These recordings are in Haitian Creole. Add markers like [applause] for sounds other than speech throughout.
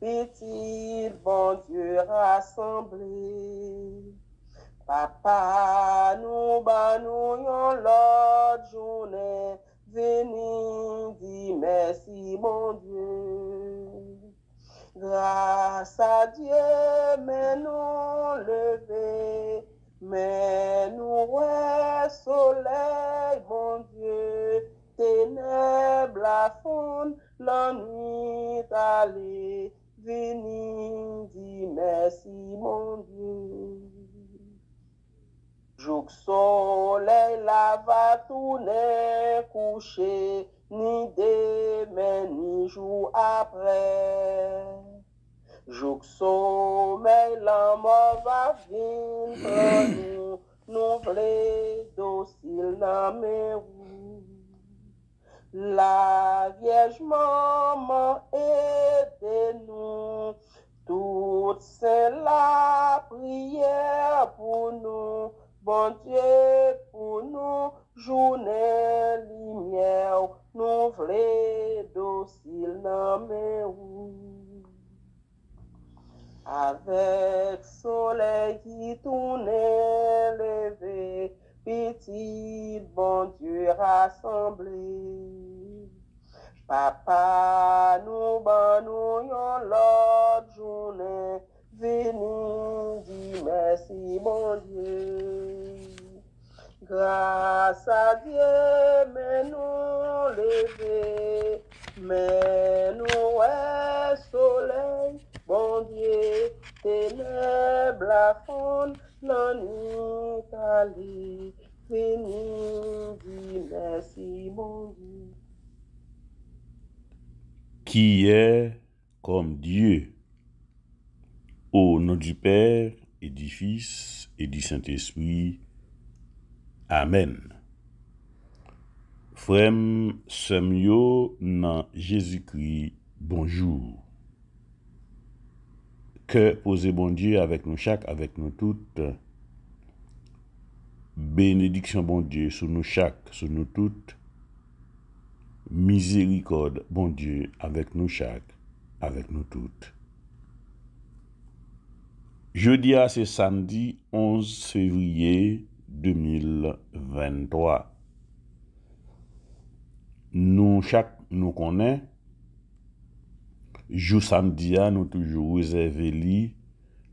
Petit bon Dieu rassemblé? Papa, nous banouillons l'autre journée, venez, dis merci mon Dieu. Grâce à Dieu, mais nous levé mais nous ouais, soleil, mon Dieu, ténèbres la fond. La nuit allait venir, dit merci mon Dieu. Jouk soleil la va tourner coucher, ni demain ni jour après. Jouk sommeil la mort va venir, [clears throat] nous, nous les dociles, la roues. La Vierge Maman, aidez-nous. Toute c'est la prière pour nous. Bon Dieu, pour nous, journée lumière, nous voulons docile nommer Avec soleil qui tourne élevé, petit bon Dieu rassemblé. Papa, nous bannons l'autre journée, venu dis merci bon Dieu. Grâce à Dieu, mais nous lever, mais nous est soleil, bon Dieu, ténèbres la fonte, Nan nou ta li, fe nou di, mersi bon di. Ki ye kom Diyo, ou nou di Pèr, di Fis, di Saint-Esprit, Amen. Frem sem yo nan Jezikri, bonjou. Ke pose bon Diyo avek nou chak, avek nou tout, Benediksyon bon die sou nou chak, sou nou tout. Mizerikod bon die avek nou chak, avek nou tout. Jodi a se samdi 11 fevriye 2023. Nou chak nou konen. Jou samdi a nou toujou rezeveli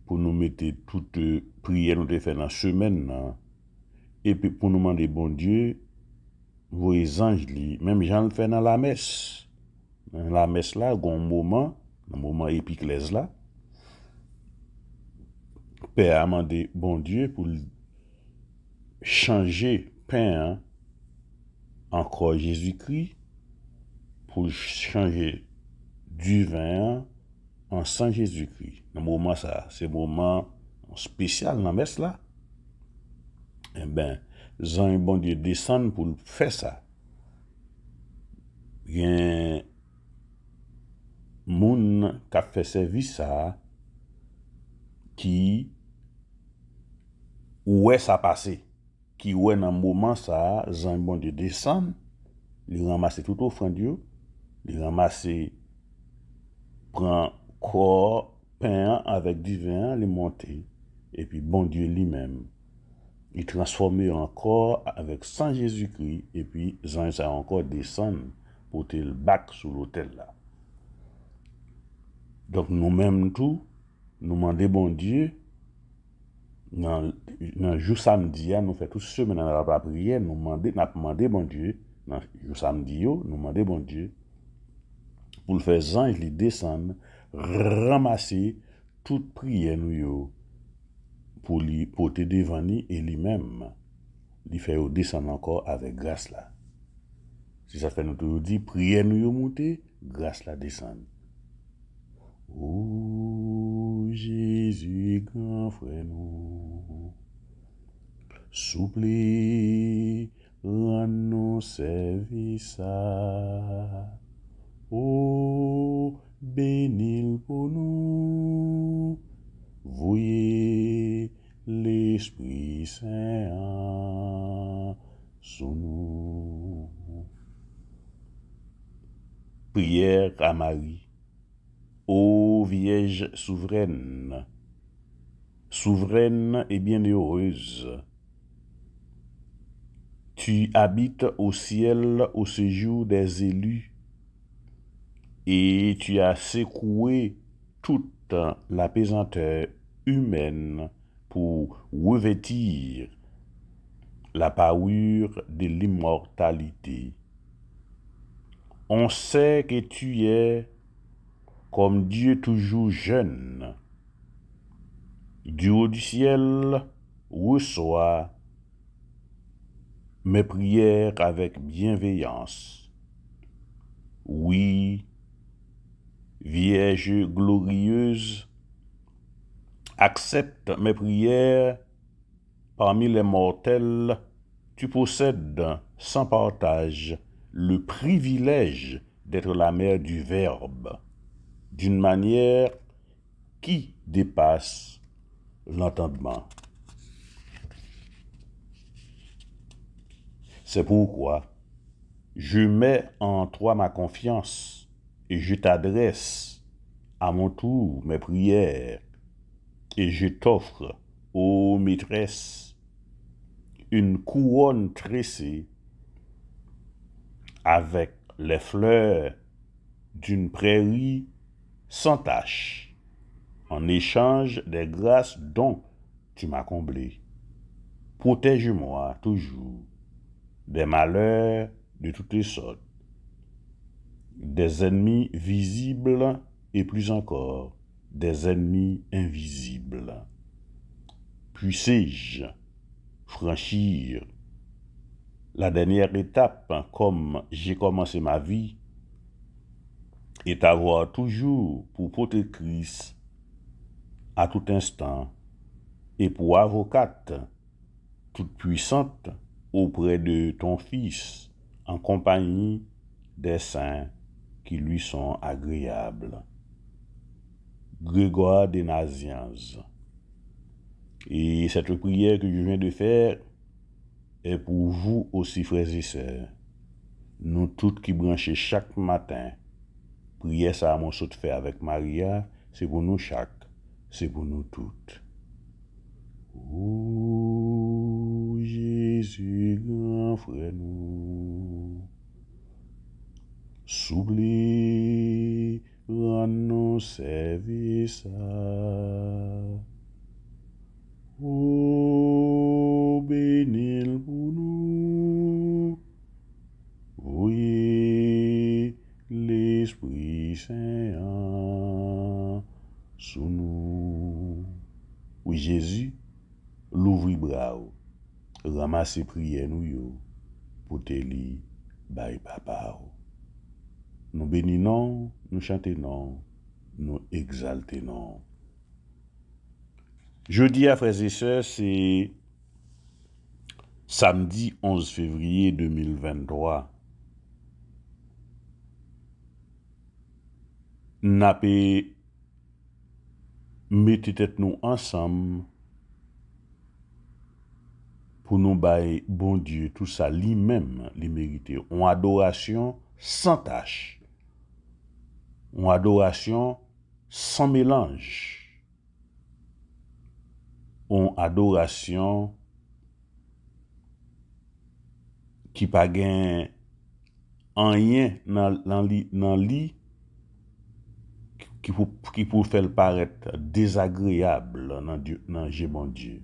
pou nou mette tout priye nou te fè nan semen nan. epi pou nou mande bon die vwe zanj li menm jan l fe nan la mes nan la mes la goun mouman nan mouman epi klez la pe a mande bon die pou chanje pen an kor jesu kri pou chanje duven an san jesu kri nan mouman sa se mouman spesyal nan mes la E ben, zan yon bondye desan pou fè sa. Gen, moun ka fè sevi sa, ki, ouè sa pase. Ki ouè nan mouman sa, zan yon bondye desan, li ramase tout ou fè diyo, li ramase pran kor pen an avèk diven an li monte, epi bondye li mèm. i transforme e ankor avèk San Jésus-Kri, epi zanj sa ankor desan potè l'bak sou l'hotel la. Dok nou menm tou, nou mande bon Diyo, nan jou samdi ya, nou fè tou semen nan rapap riyen, nou mande bon Diyo, nan jou samdi yo, nou mande bon Diyo, pou l'fè zanj li desan, ramase tout priyen nou yo, pou li pote de vani e li menm li fe yo desan ankor ave gras la si sa fe nou tou yo di priye nou yo moute, gras la desan ou jesu gran fre nou souple ran nou servisa ou benil pou nou vouye l'Esprit Saint sous nous. Prière à Marie. Ô Vierge souveraine, souveraine et bienheureuse, tu habites au ciel au séjour des élus et tu as secoué toute la pesanteur humaine pour revêtir la parure de l'immortalité. On sait que tu es comme Dieu toujours jeune. Du haut du ciel, reçois mes prières avec bienveillance. Oui, Vierge glorieuse, Accepte mes prières parmi les mortels. Tu possèdes sans partage le privilège d'être la mère du Verbe, d'une manière qui dépasse l'entendement. C'est pourquoi je mets en toi ma confiance et je t'adresse à mon tour mes prières et je t'offre, ô maîtresse, une couronne tressée avec les fleurs d'une prairie sans tache, en échange des grâces dont tu m'as comblé. Protège-moi toujours des malheurs de toutes les sortes, des ennemis visibles et plus encore, des ennemis invisibles. Puissé-je franchir la dernière étape comme j'ai commencé ma vie et t'avoir toujours pour protectrice à tout instant et pour avocate toute puissante auprès de ton Fils en compagnie des saints qui lui sont agréables. Grégoire des Naziens. Et cette prière que je viens de faire est pour vous aussi, frères et sœurs. Nous toutes qui branchons chaque matin. Prière ça à mon saut fait avec Maria, c'est pour nous chaque, c'est pour nous toutes. Ô oh, Jésus, grand frère nous, s'oublie Ran nou seve sa. O, benel pou nou. Ouye, l'esprit se an. Sou nou. Ouye, Jezu, louvri bra ou. Ramase prien nou yo. Pote li, bayi papa ou. Nou beni nan, nou chante nan, nou egzalte nan. Je di a freze se, se samdi 11 fevriye 2023. Na pe mette tet nou ansam pou nou baye bon die, tout sa li menm li merite. Ou adorasyon, san tache. Ou adorasyon san melange. Ou adorasyon ki pa gen anyen nan li ki pou fel paret desagreable nan jè bon die.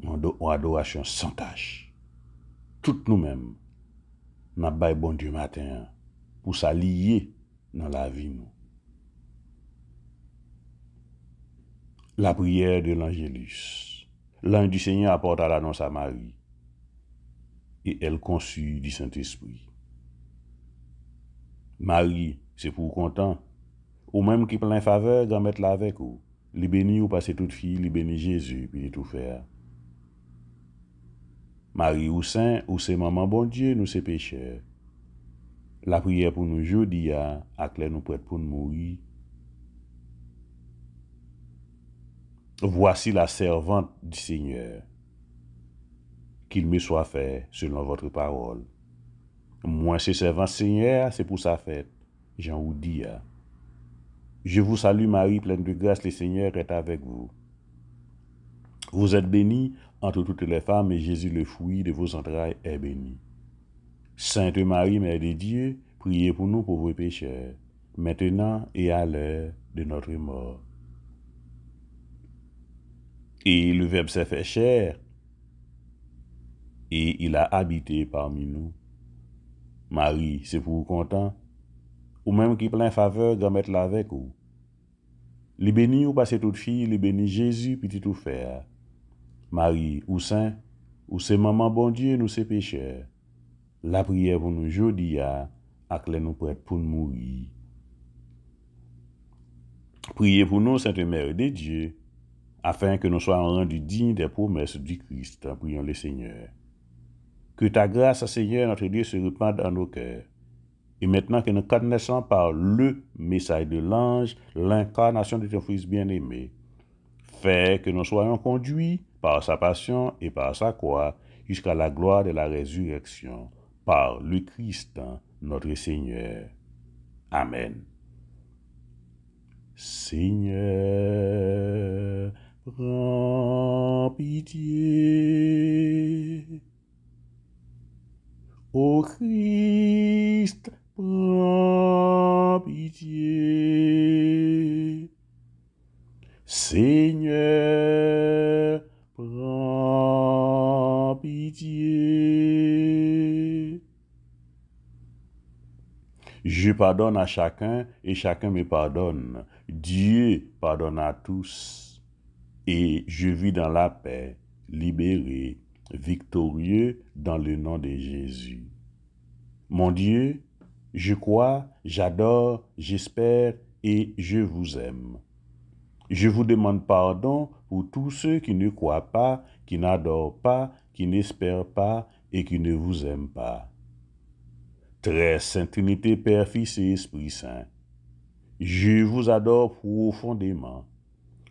Ou adorasyon san tache. Tout nou men nan bay bon die matin. Ou sa liye nan la vi nou. La prier de l'Angelus. L'anj di seigne apporta l'anons a Marie. E el konsu di sante espri. Marie se pou kontan. Ou menm ki plen faveur gamet la vek ou. Li beni ou pase tout fi, li beni Jezu pi li tou fer. Marie ou sen ou se maman bondye nou se pecheur. La prière pour nous aujourd'hui, à clair nous prête pour nous mourir. Voici la servante du Seigneur. Qu'il me soit fait selon votre parole. Moi, ce servant Seigneur, c'est pour sa fête. Jean vous Je vous salue Marie, pleine de grâce, le Seigneur est avec vous. Vous êtes bénie entre toutes les femmes et Jésus, le fruit de vos entrailles, est béni. Sainte Marie, Mère de Dieu, priez pour nous pauvres pécheurs, maintenant et à l'heure de notre mort. Et le Verbe s'est fait chair, et il a habité parmi nous. Marie, c'est pour vous content, ou même qui plein faveur, de mettre là avec vous. Les bénis ou ces toute fille, les bénis Jésus, petit tout faire. Marie, ou saint, ou c'est maman bon Dieu, nous c'est pécheurs. La prière pour nous aujourd'hui à nous prêts pour nous mourir. Priez pour nous, Sainte Mère de Dieu, afin que nous soyons rendus dignes des promesses du Christ. Prions le Seigneur. Que ta grâce, Seigneur, notre Dieu, se répande dans nos cœurs. Et maintenant que nous connaissons par le message de l'ange l'incarnation de ton Fils bien-aimé, fais que nous soyons conduits par sa passion et par sa croix jusqu'à la gloire de la résurrection par le Christ hein, notre Seigneur. Amen. Seigneur, prends pitié. Ô Christ, prends pitié. Seigneur, prends Je pardonne à chacun et chacun me pardonne. Dieu pardonne à tous. Et je vis dans la paix, libéré, victorieux dans le nom de Jésus. Mon Dieu, je crois, j'adore, j'espère et je vous aime. Je vous demande pardon pour tous ceux qui ne croient pas, qui n'adorent pas, qui n'espèrent pas et qui ne vous aiment pas. Très Sainte Trinité, Père, Fils et Esprit Saint, je vous adore profondément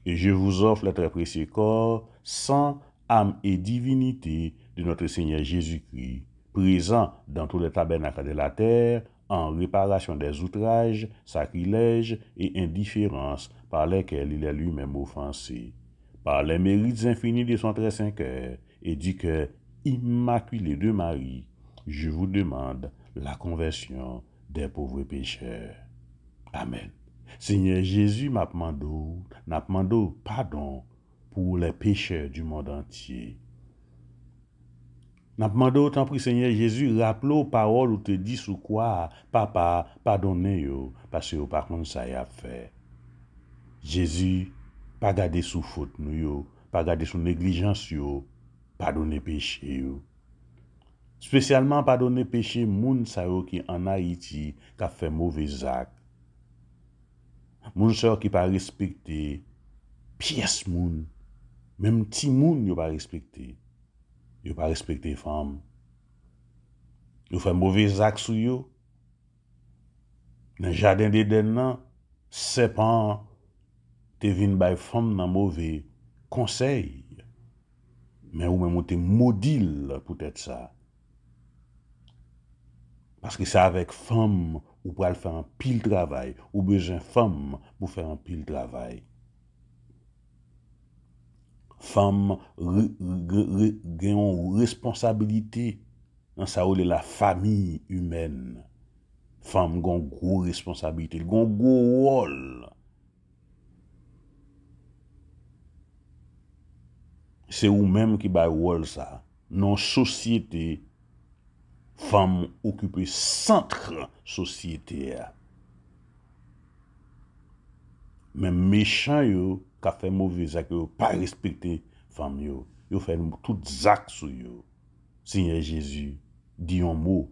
et je vous offre le très précieux corps, sang, âme et divinité de notre Seigneur Jésus-Christ, présent dans tous les tabernacles de la terre, en réparation des outrages, sacrilèges et indifférences par lesquels il est lui-même offensé, par les mérites infinis de son très saint cœur et du cœur immaculé de Marie, Je vous demande la conversion des pauvres pécheurs. Amen. Seigneur Jésus, m'appmande ou, m'appmande ou, pardon pou les pécheurs du monde entier. M'appmande ou, tanpri Seigneur Jésus, rappele ou parol ou te dis ou kwa, pa pa, pardonne yo, pa se yo pa kon sa ya fè. Jésus, pa gade sou fote nou yo, pa gade sou neglijans yo, pardonne péche yo. Spesyalman pa done peche moun sa yo ki anayiti ka fe mouve zak. Moun sa yo ki pa respekte piyes moun. Mem ti moun yo pa respekte. Yo pa respekte fam. Yo fe mouve zak sou yo. Nan jaden de den nan, sepan te vin bay fam nan mouve konsey. Men ou men moun te modil pou tèt sa. Paske sa avek fam ou pral fè an pil travay. Ou bejèn fam pou fè an pil travay. Fam genyon ou responsabilite an sa ou le la fami ymen. Fam genyon gwo responsabilite. Genyon gwo wol. Se ou menm ki bay wol sa. Non sosyete... Femm oukupi sent kran sosyete ya. Men mechan yo, ka fe mou vezak yo, pa respekte femm yo. Yo fe mou tout zak sou yo. Senye Jezu, di yon mou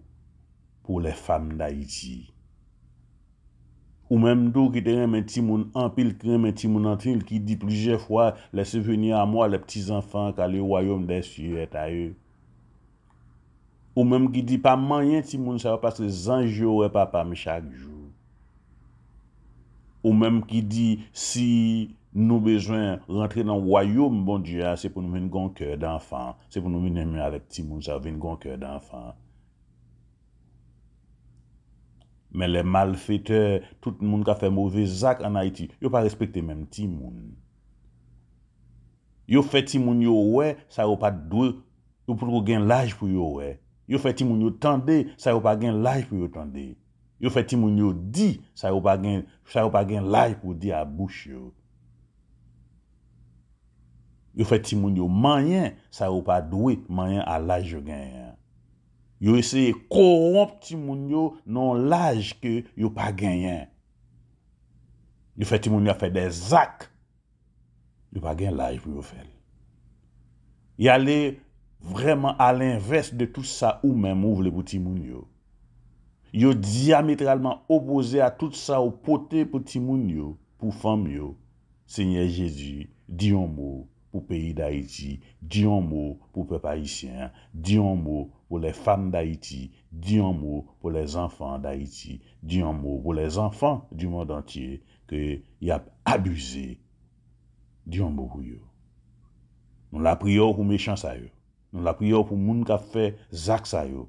pou le femm da iti. Ou menm do ki dey men ti moun anpil, ki men ti moun anpil, ki di plije fwa, lese veni a mwa le ptis anfan ka le wayom de syet a yo. Ou mèm ki di pa manyen ti moun sa va pasre zanj yo wè pa pa me chak jou. Ou mèm ki di si nou bezwen rentre nan wayou mbon diya, ah, se pou nou mwen gon kèr danfan. Se pou nou mwen nèmè a lèp ti moun, se pou nou mwen gon kèr danfan. Mè lè mal fète, tout moun ka fè mouvè zak an Haiti, yo pa respektè mèm ti moun. Yo fè ti moun yo wè, sa yo pa dwe, yo pou lò gen lèj pou yo wè. Yo fè ti moun yo tande, sa yo pa gen laj pou yo tande. Yo fè ti moun yo di, sa yo pa gen laj pou di a bouch yo. Yo fè ti moun yo manyen, sa yo pa dwit manyen a laj yo genyen. Yo esye koromp ti moun yo non laj ke yo pa genyen. Yo fè ti moun yo fè de zak, yo pa gen laj pou yo fè. Yo ale... Vreman al invest de tout sa ou men mouvle pou ti moun yo. Yo diametralman oboze a tout sa ou pote pou ti moun yo, pou fam yo. Seigne Jésus, diyon mou pou peyi da iti, diyon mou pou pepa isyen, diyon mou pou le fam da iti, diyon mou pou le zanfan da iti, diyon mou pou le zanfan di moun antye ke yap abuze diyon mou pou yo. Nou la priyo pou me chansa yo. Nou la priyo pou moun ka fe zaksay yo,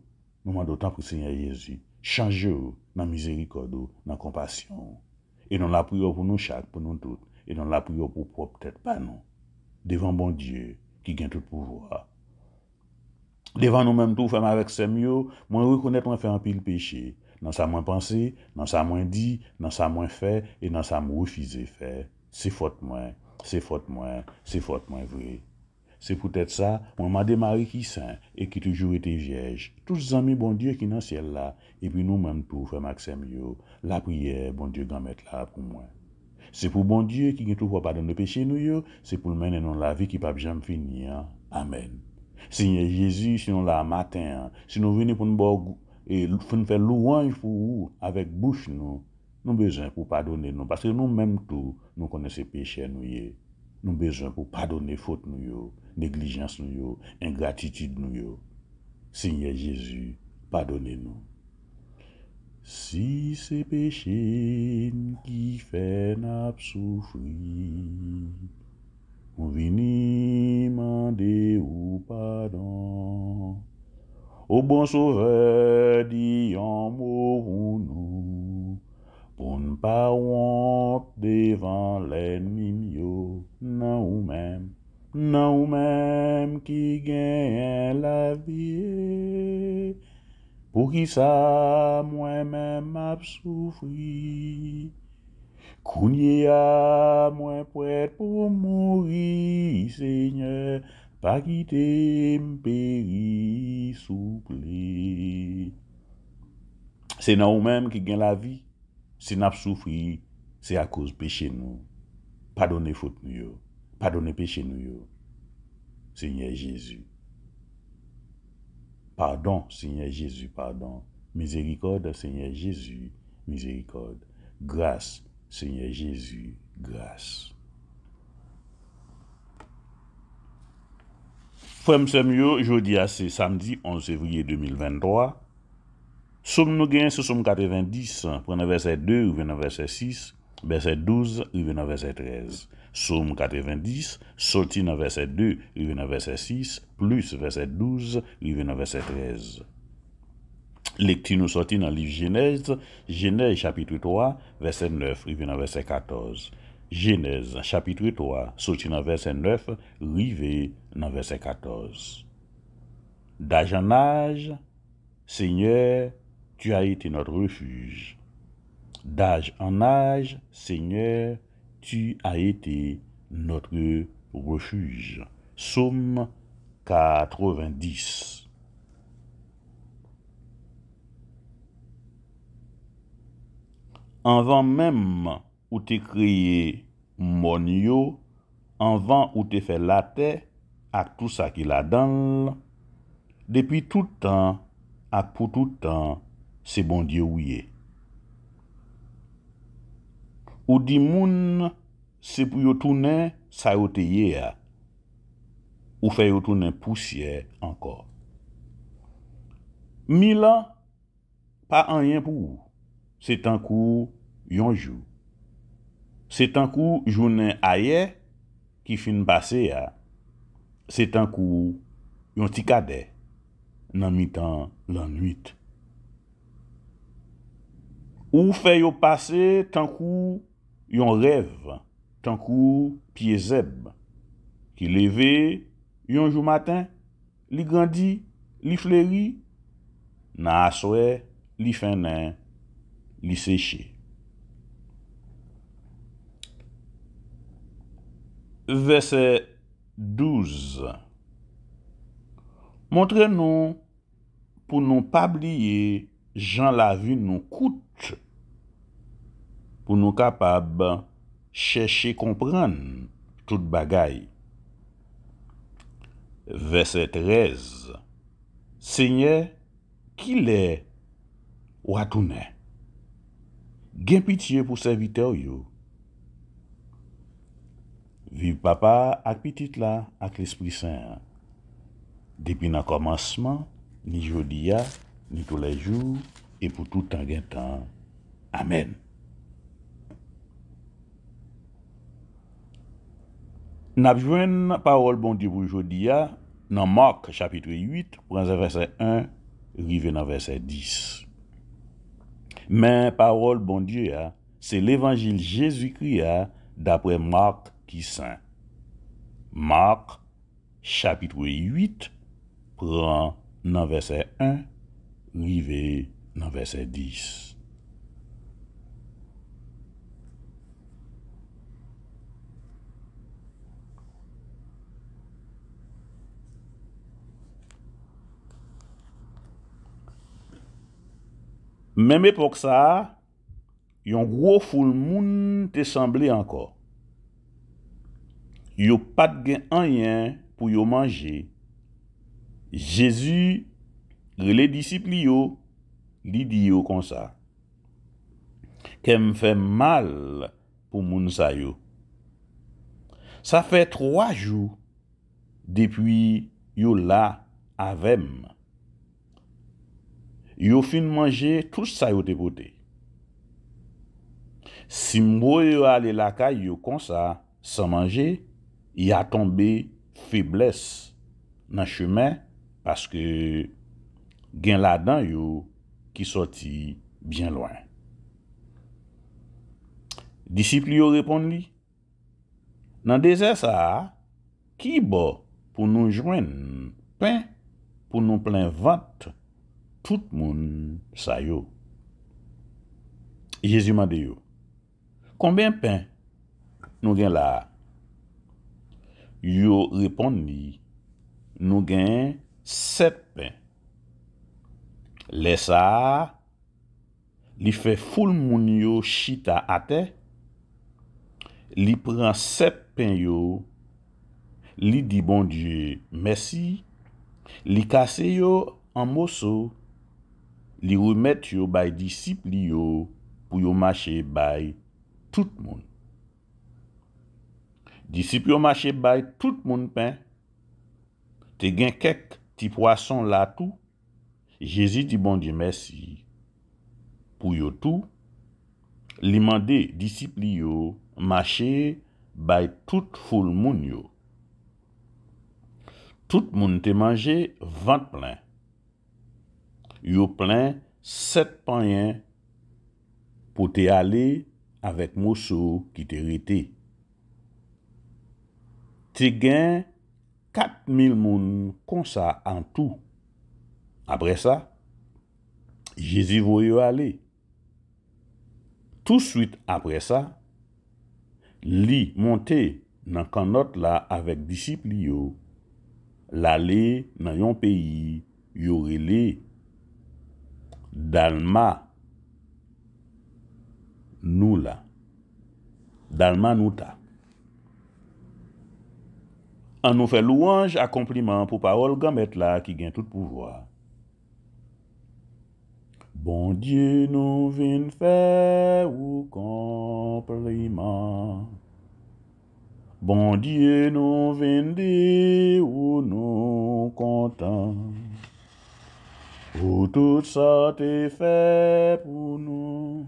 nou man dotan pou Seigneur Yezi, chanj yo nan mizeri kodo, nan kompasyon. E nou la priyo pou nou chak pou nou tout, e nou la priyo pou pou pwop tèt pa nou, devan bon Diyo ki gen tout pouvwa. Devan nou menm tou fèm avèk semyo, mwen rekonèt mwen fè anpil peche, nan sa mwen panse, nan sa mwen di, nan sa mwen fè, e nan sa mwen refize fè. Se fote mwen, se fote mwen, se fote mwen vreye. Se pou tèt sa, mwen mwade mari ki sè, e ki toujou ete viej. Bon tout zami bon Diyo ki nan sèl la, e pi nou menm tou fèm aksem yo. La kouye, bon Diyo bon gamet la pou mwen. Se pou bon Diyo ki gen tou fò padon nou peche nou yo, se pou mennen nou la vi ki pap jèm finia. Amen. Se nye Jezou, se nou la matin, se nou veni pou nou bòg, e fèm fè lou wany fò ou, avek bouch nou, nou bezè pou padonnen nou, se nou menm tou nou konen se peche nou yo. nous besoin pour pardonner faute nous négligence ingratitudes. ingratitude Seigneur Jésus, pardonnez-nous. Si ces péchés qui fait nous souffrir, nous venons demander au pardon. Au bon sauveur, dit en mot nous. Poun pa want devan lè nin yo nan ou men. Nan ou men ki gen la vie. Pou ki sa mwen men map soufri. Koun ye a mwen pou et pou mouri. Seigne pa ki te mperi souple. Se nan ou men ki gen la vie. Si nous avons c'est à cause péché nous. Pardonnez faute nous. Pardonnez péché nous. Seigneur Jésus. Pardon, Seigneur Jésus, pardon. Miséricorde, Seigneur Jésus, miséricorde. Grâce, Seigneur Jésus, grâce. Frère Samuel, jeudi, c'est samedi 11 février 2023. Soum nou gen sou soum 90, prene verset 2, rive nan verset 6, verset 12, rive nan verset 13. Soum 90, soti nan verset 2, rive nan verset 6, plus verset 12, rive nan verset 13. Lek ti nou soti nan liv Genèse, Genèse chapitre 3, verset 9, rive nan verset 14. Genèse chapitre 3, soti nan verset 9, rive nan verset 14. Da janaj, seigneur... tu a ete not refuge. Daj an aj, seigneur, tu a ete not refuge. Somme 90 Anvan menm ou te kriye monyo, anvan ou te fe late, ak tout sa ki la danl, depi tout an, ak pou tout an, Se bon diye ou ye. Ou di moun se pou yo toune sa yote ye ya. Ou fe yo toune pousye ankor. Milan pa anyen pou. Se tankou yon jou. Se tankou jounen aye ki fin base ya. Se tankou yon tika de nan mi tan lan nwit. Ou feyo pase tankou yon rev, tankou piye zeb, ki leve yon jou maten, li grandi, li fleri, na aswe, li fenen, li seche. Vese 12 Montre nou pou nou pabliye jan la vi nou koute, pou nou kapab chèche komprenn tout bagay. Verset 13 Seigne, ki le watounè? Gen pitiye pou se vitè ou yo. Vivi papa ak piti la ak l'Esprit Saint. Depi nan komanseman, ni jodi ya, ni tolè jou, e pou toutan gen tan. Amen. N apjwen parol bondye pou jodi ya nan Mark chapitwe 8 pranse verse 1 rive nan verse 10. Men parol bondye ya, se levangil jesu kri ya dapre Mark ki san. Mark chapitwe 8 pranse verse 1 rive nan verse 10. Mem epok sa, yon gro foul moun te samble ankor. Yo pat gen anyen pou yo manje. Jezu, gri le disipli yo, li di yo konsa. Kem fe mal pou moun sa yo. Sa fe troa jou depi yo la avem. Yo fin manje tout sa yo te pote. Si mbo yo ale laka yo konsa san manje, ya tombe febles nan chume, paske gen ladan yo ki soti bien loin. Disiplio repon li, nan dese sa, ki bo pou nou jwen pen pou nou plen vante, tout moun sa yo. Jezi mande yo, konbien pen nou gen la? Yo repon li, nou gen set pen. Le sa, li fe ful moun yo chita ate, li pren set pen yo, li di bon die mersi, li kase yo an moso, li wimet yo bay disipli yo pou yo mache bay tout moun. Disipli yo mache bay tout moun pen, te gen kek ti poason la tou, Jezi di bon di mersi pou yo tou, li mande disipli yo mache bay tout foul moun yo. Tout moun te manje vant plen, yo plen set panyen pou te ale avek mou sou ki te rete. Te gen kat mil moun konsa an tou. Apre sa, Jezi voyo ale. Tout suite apre sa, li monte nan kanot la avek disipli yo, la le nan yon peyi, yo rele yon Dalma nou la. Dalma nou ta. An nou fe louange a kompliment pou pa oul gamet la ki gen tout pouvoi. Bon die nou ven fe ou kompliment. Bon die nou ven de ou nou kontant. Où tout ça t'est fait pour nous.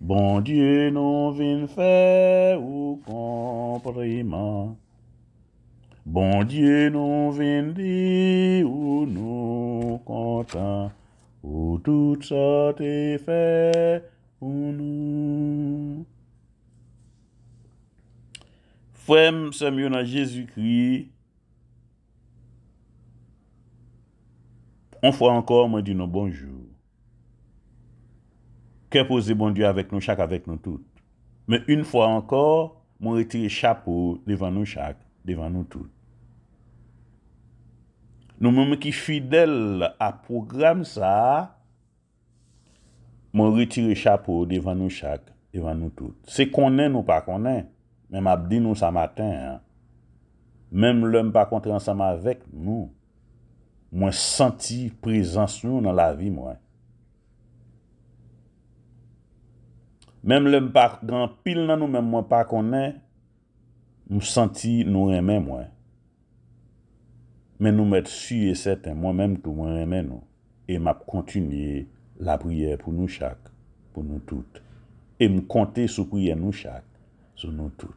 Bon Dieu nous vient faire ou compriment. Bon Dieu nous vient dire ou nous content. Où tout ça t'est fait pour nous. Femme Samuel, Jésus-Christ, Mwen fwa ankor mwen di nou bonjou. Kè pose bonjou avèk nou chak avèk nou tout. Mwen fwa ankor mwen retire chapou devan nou chak, devan nou tout. Nou mwen mwen ki fidèl aprogram sa, mwen retire chapou devan nou chak, devan nou tout. Se konen nou pa konen, mwen mwen apdi nou sa matin. Mwen mwen mwen pa kontre ansama avèk nou. Mwen santi prezans nou nan la vi mwen. Mem lem pa gran pil nan nou men mwen pa konen, mwen santi nou remen mwen. Men nou met suye seten, mwen menm tou mwen remen nou. E map kontinye la priye pou nou chak, pou nou tout. E mwen konte sou priye nou chak, sou nou tout.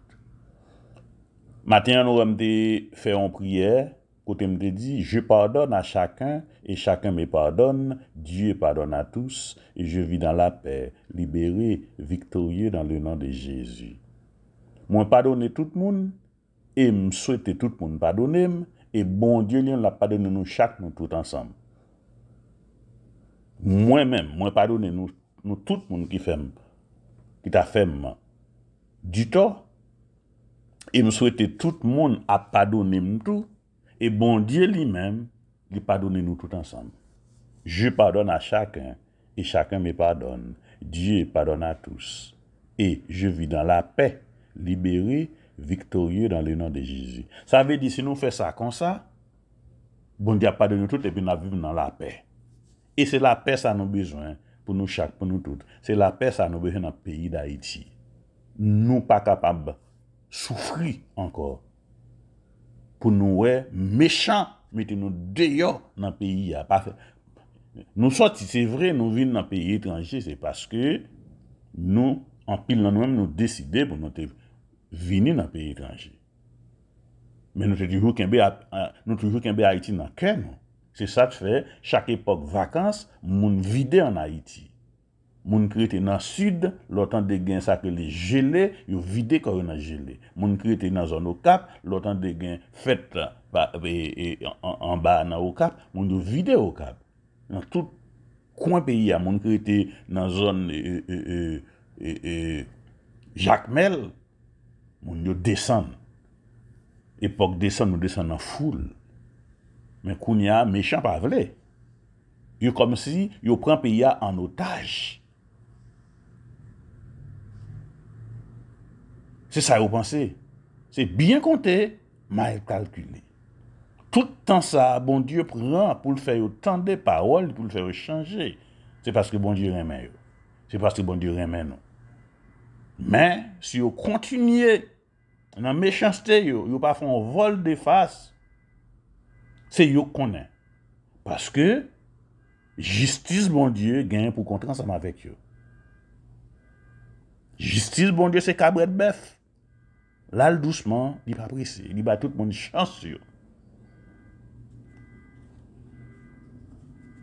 Matyen nou remde fey an priye, Kote m te di, je pardon a chakain, e chakain me pardon, Dieu pardon a tous, e je vi dans la paix, libéré, victorieux, dans le nom de Jésus. Mwen pardonne tout moun, e m souete tout moun pardonne m, e bon Dieu, m la pardonne nou chak m tout ansan. Mwen m, mwen pardonne nou tout moun ki fem, ki ta fem du to, e m souete tout moun a pardonne m tout, E bon, diye li men, li padone nou tout ansan. Je padone a chaken, e chaken me padone. Diye padone a tous. E je vi dan la pe, libere, viktorie, dan le nan de Jésus. Sa ve di, se nou fe sa kon sa, bon, diya padone nou tout, e bi nan vi nan la pe. E se la pe sa nou bezwen, pou nou chak, pou nou tout. Se la pe sa nou bezwen nan peyi da iti. Nou pa kapab soufri ankor. pou nou wè mechant, mette nou deyo nan peyi ya pafe. Nou soti, se vre, nou vin nan peyi etranje, se paske nou, an pil nan wèm, nou deside pou nou te vini nan peyi etranje. Men nou te dijou kenbe Haiti nan ken, nou. Se sa te fè, chak epok vakans, moun vide an Haiti. Moun krete nan sud, loutan de gen sakle li jele, yo vide kore nan jele. Moun krete nan zon nou kap, loutan de gen fet e, e, an ba nan nou kap, moun yo vide nou kap. Nan tout kwen pe ya, moun krete nan zon e, jakmel, moun yo desen. Epok desen, nou desen nan foul. Men koun ya, mechan pa vle. Yo kom si, yo pren pe ya an otaj. Se sa yo panse, se byen konte, ma e kalkune. Tout an sa, bon Diyo pran pou l fè yo tan de parol, pou l fè yo chanje, se paske bon Diyo remen yo. Se paske bon Diyo remen non. yo. Men, se yo kontinye nan mechansete yo, yo pa fon vol de fas, se yo konen. Paske, jistis bon Diyo genye pou kontran sa man vek yo. Jistis bon Diyo se kabred bef. Lal douceman, li pa presi, li pa tout moun chans yo.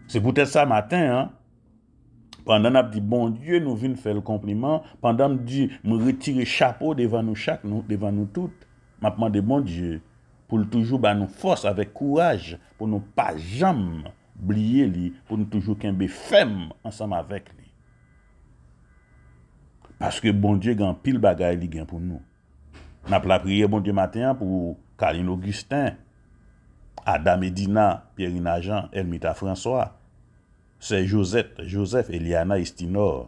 Se poutè sa matin, pandan ap di bon die nou vin fè l'kompliment, pandan ap di mou retire chapo devan nou chak, devan nou tout, mapman de bon die, pou l'toujou ba nou fòs avèk kouaj, pou nou pa jam blye li, pou l'toujou kenbe fem ansam avèk li. Paske bon die gen pil bagay li gen pou nou. Nap la priye bon di maten an pou Kalin Augustin, Adam Edina, Pierina Jean, Elmita François, Se Josette, Joseph, Eliana, Estinor,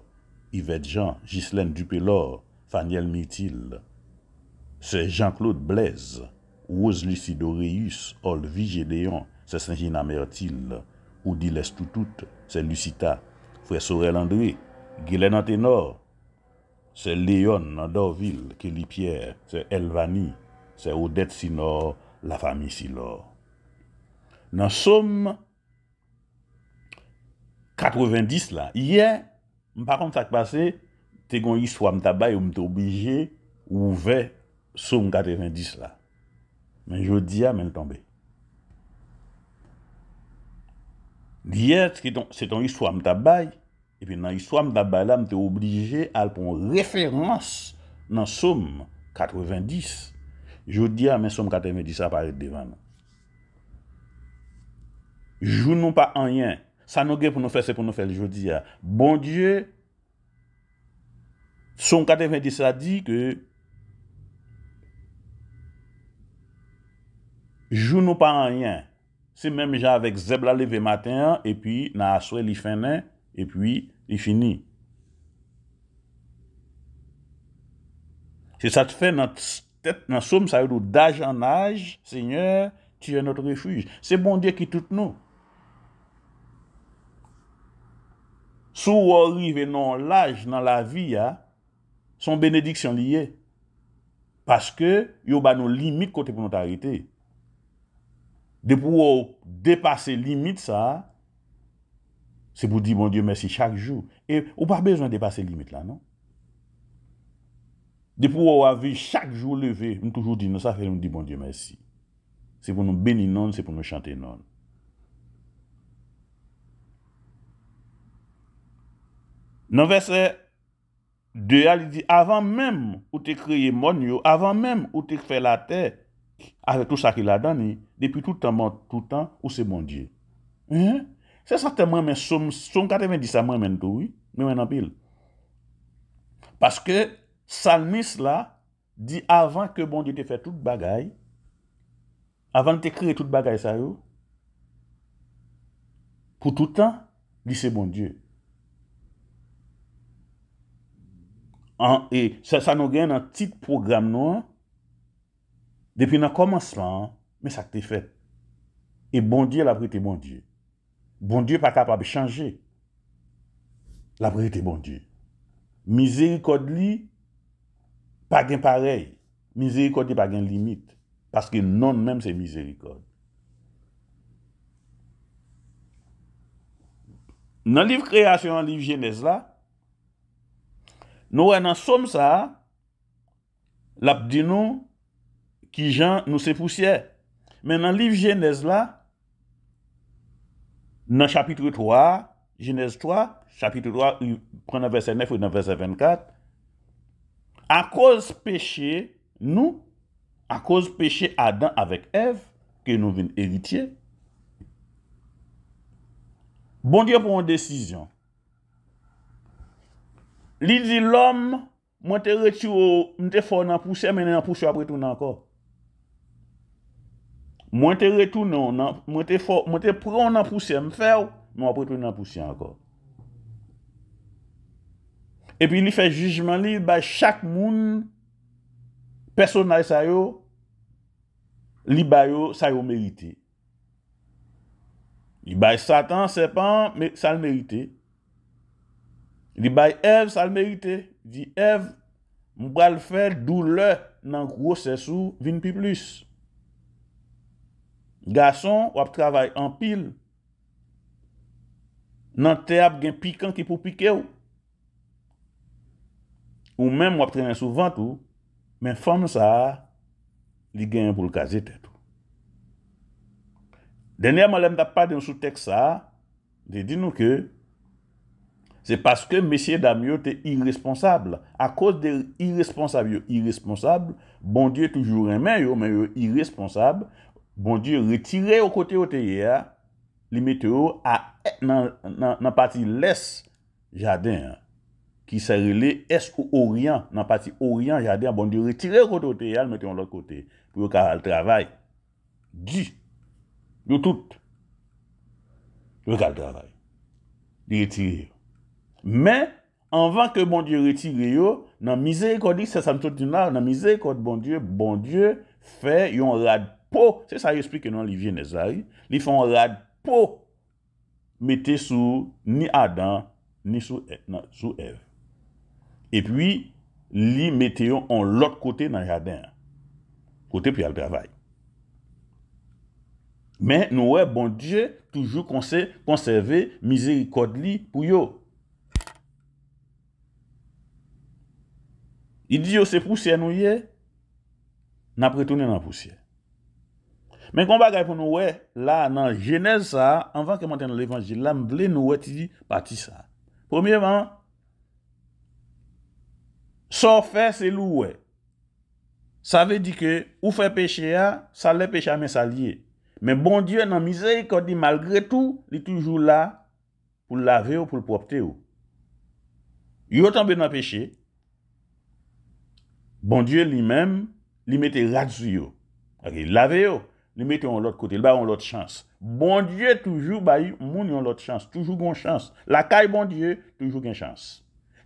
Yvette Jean, Gislaine Dupélor, Fanny Elmitil, Se Jean-Claude Blaise, Rose Lucido Reus, Ol Vigédéon, Se Saint-Gina Mertil, Oudilès Toutout, Se Lucita, Frère Sorel André, Guélène Anténor, Se Leon nan Dorville, Kelly Pierre, se Elvany, se Odette si nan la fami si lor. Nan som 90 la. Ye, mpa kon sa kpase, te kon yiswa mta bay ou mte obije ouve som 90 la. Men jodi ya men tombe. Ye, se ton yiswa mta bay... E pi nan yiswa m dabay la m te oblige al pon referans nan som 90. Jou diya men som 90 apare devan. Jou nou pa anyen. San nou gen pou nou fel se pou nou fel jou diya. Bon die, som 90 a di ke... Jou nou pa anyen. Se men m javèk zeb la leve maten an e pi nan aswe li fen nan... Et puis, il finit. Si sa te fè, nan soum, sa yon dou d'aj an aj, seigneur, ti yon not refuge. Se bon diè ki tout nou. Sou wò rive nan l'aj, nan la vi, ya, son benediksyon liye. Paske, yon ba nou limit kote pou not ari te. De pou wò depase limit sa, ya, Se pou di bon Diyo mersi chak jou. E ou pa bezwen de base limit la, non? De pou ou avi chak jou leve, moun toujou di non sa, fey moun di bon Diyo mersi. Se pou nou beni non, se pou nou chante non. Non ve se, de al, di, avan menm ou te kreye moun yo, avan menm ou te kreye la te, avan tout sa ki la dani, depi tout an bon, moun tout an, ou se bon Diyo. Mwen? Se sate mwen men soum, soum kate men di sa mwen men tou, mi mwen anpil. Paske salmis la, di avan ke bon di te fe tout bagay, avan te kre tout bagay sa yo, pou toutan, di se bon di. An, e, sa nou gen nan tit program nou an, depi nan komans lan, men sa te fe. E bon di la prete, bon di. Bon Diyo pa kapab chanje. La prete bon Diyo. Mizerikod li, pa gen parey. Mizerikod li pa gen limit. Paske non menm se mizerikod. Nan liv kreasyon, nan liv jenez la, nou wè nan som sa, la bdeno ki jan nou se pousye. Men nan liv jenez la, nan chapitre 3, jenese 3, chapitre 3, prene verset 9 ou verset 24, akos peche nou, akos peche Adam avek Ev, ke nou vin evite. Bon diyo pou mwen desisyon. Li di lom, mwen te retyo, mwen te fò nan pouche, mwen nan pouche apre tou nan kòp. Mwen te retoun nan, mwen te proun nan pousyen mfer, mwen non, apretoun nan pousyen akor. Epi li fe jujman li, bay chak moun personay sayo, li bayo sayo merite. Li bay satan sepan, sal merite. Li bay ev sal merite, di ev mwal fe doule nan kou se sou vin pi plis. Gason wap travay anpil, nan te ap gen pikant ki pou pike ou, ou men wap tremen souvent ou, men fom sa li gen yon boul gazete ou. Denye malem da pa den sou tek sa, de di nou ke, se paske mesye dam yo te irresponsable, a kos de irresponsable yo irresponsable, bon die toujou remen yo, men yo irresponsable, Bon die retire yo kote o teye ya, li mete yo, nan pati les jaden, ki seri le es ou oryan, nan pati oryan jaden, bon die retire yo kote o teye ya, li mete yo an lor kote, pou yo ka al travay. Di, yo tout, yo ka al travay. Li retire yo. Men, anvan ke bon die retire yo, nan mizeye kodi, se samson dinar, nan mizeye kodi, bon die, bon die, fe yon rad, pou, se sa y esprike nou an li vie Nezari, li fon rad pou mette sou ni Adan ni sou Ev. E pwi, li mette yon an lot kote nan Yadin, kote pou yal bravay. Men nou wè bon Dje toujou konserve mizeri kote li pou yo. I di yo se pousye nou ye, nan pritone nan pousye. Men kon bagay pou nou wey, la nan jenez sa, anvan ke manten l'Evangel, la m vle nou wey ti di pati sa. Premier man, so fè se lou wey. Sa ve di ke, ou fè peche a, sa le peche a men sa liye. Men bon Diyo nan mizeri kodi malgre tou, li toujou la pou lave yo, pou l'propte yo. Yo tanbe nan peche, bon Diyo li men, li mette rad zu yo. Ake, lave yo. li mette yon lout kote, li ba yon lout chans. Bon die toujou bayi, moun yon lout chans, toujou bon chans. La ka yon bon die, toujou gen chans.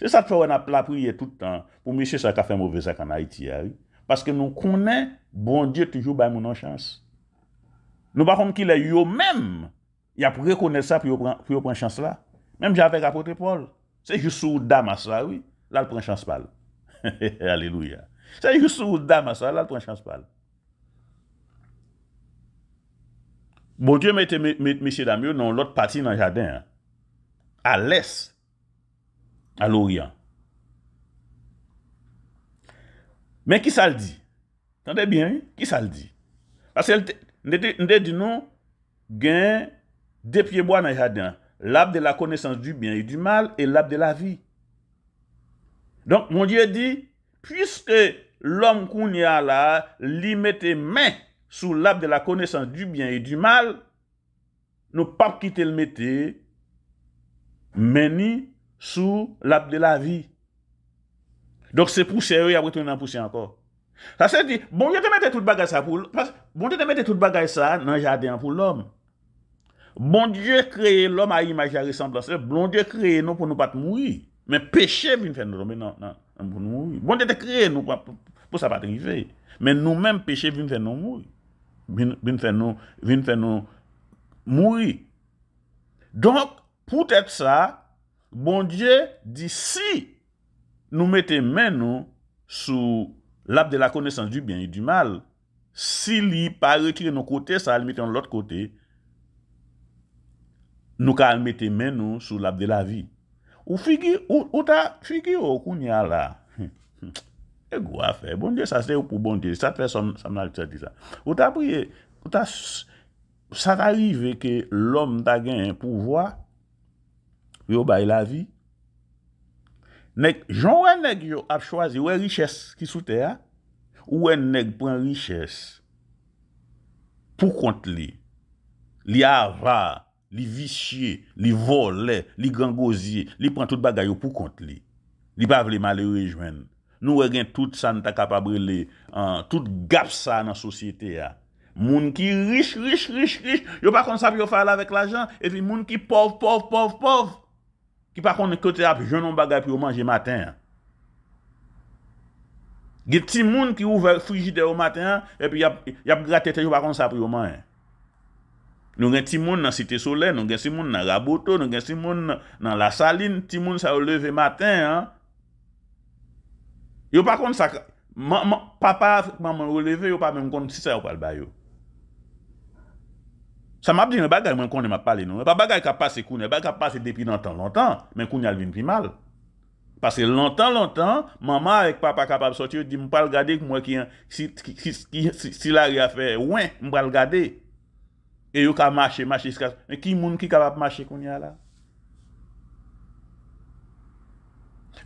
Se sat fwa wè na plapriye toutan pou misye sa kafe mou vezak an ha iti yari, paske nou konen bon die toujou bayi moun an chans. Nou bakom ki lè yon mèm, yon pou rekonen sa pou yon pren chans la. Mèm javè kapote pol, se yon sou dam aswa, la pren chans pal. [laughs] Aleluya. Se yon sou dam aswa, la pren chans pal. Moun die mwen te mèche damyo nan lot pati nan jaden. A lès. A lò rian. Mè ki sa l di? Tante bè yon? Ki sa l di? Ase l te, n de di nou, gen depyeboan nan jaden. L ap de la konesans du bè yon du mal, e l ap de la vi. Donk, moun die di, pwiske l om koun yon la, li mète mè. sou lab de la konesans du byen e du mal, nou pap ki te l mette, meni sou lab de la vi. Dok se pou seri apre ton nan pousse ankor. Sa se di, bon di te mette tout bagay sa, bon di te mette tout bagay sa, nan jade an pou l'om. Bon di je kreye l'om a imajare semblant se, eh, bon di je kreye nou pou nou pat moui, men peche vin fen non, nou, bon di te kreye nou pou sa pat rive, men nou men peche vin fen nou moui. vin fè nou mouri. Donk, pou tèt sa, bon Dje di si nou mette men nou sou lab de la konesans di byan e di mal, si li pa retire nou kote, sa al mette an lot kote, nou ka al mette men nou sou lab de la vi. Ou figi, ou ta figi ou koun ya la? Hmm, hmm, hmm. E gwa fe, bon diye sa se de ou pou bon diye. Sa te fè son, sa mnari sa di sa. Ou ta apriye, ou ta, sa ta rarive ke l'om ta gen pou vwa, yo bay la vi. Nek, joun wè nèk yo ap chwazi, wè richès ki sou te a, wè nèk pren richès pou kont li. Li ava, li vishye, li volè, li gangozye, li pren tout bagay yo pou kont li. Li bav le malè wè jwenè. Nou wè gen tout sa nou ta kapabre li, tout gap sa nan sosyete ya. Moun ki riche, riche, riche, riche, yo pa kon sa pi yo fayla vek la jan, epi moun ki pov, pov, pov, pov, ki pa kon kote api, jounon bagay pi yo manje matin ya. Gen ti moun ki ouve frigide yo matin, epi yap gratete yo pa kon sa pi yo manje. Nou gen ti moun nan site sole, nou gen ti moun nan raboto, nou gen ti moun nan la saline, ti moun sa yo leve matin ya. Yo pa kon sa, mwen, mwen, papa, mwen releve, yo pa mwen kon si sa yo pal bayo. Sa mwen ap di mwen bagay mwen kon de mwen pale nou. Mwen pa bagay ka pase koun ya, bagay ka pase depi nan tan lontan, men koun ya alvin pi mal. Pase lontan lontan, mama ek papa kapab soti yo, di mwen pal gade kou mwen ki, si, si, si, si la re afe, wwen, mwen pal gade. E yo ka mache, mache, se ka, e ki moun ki kapab mache koun ya la?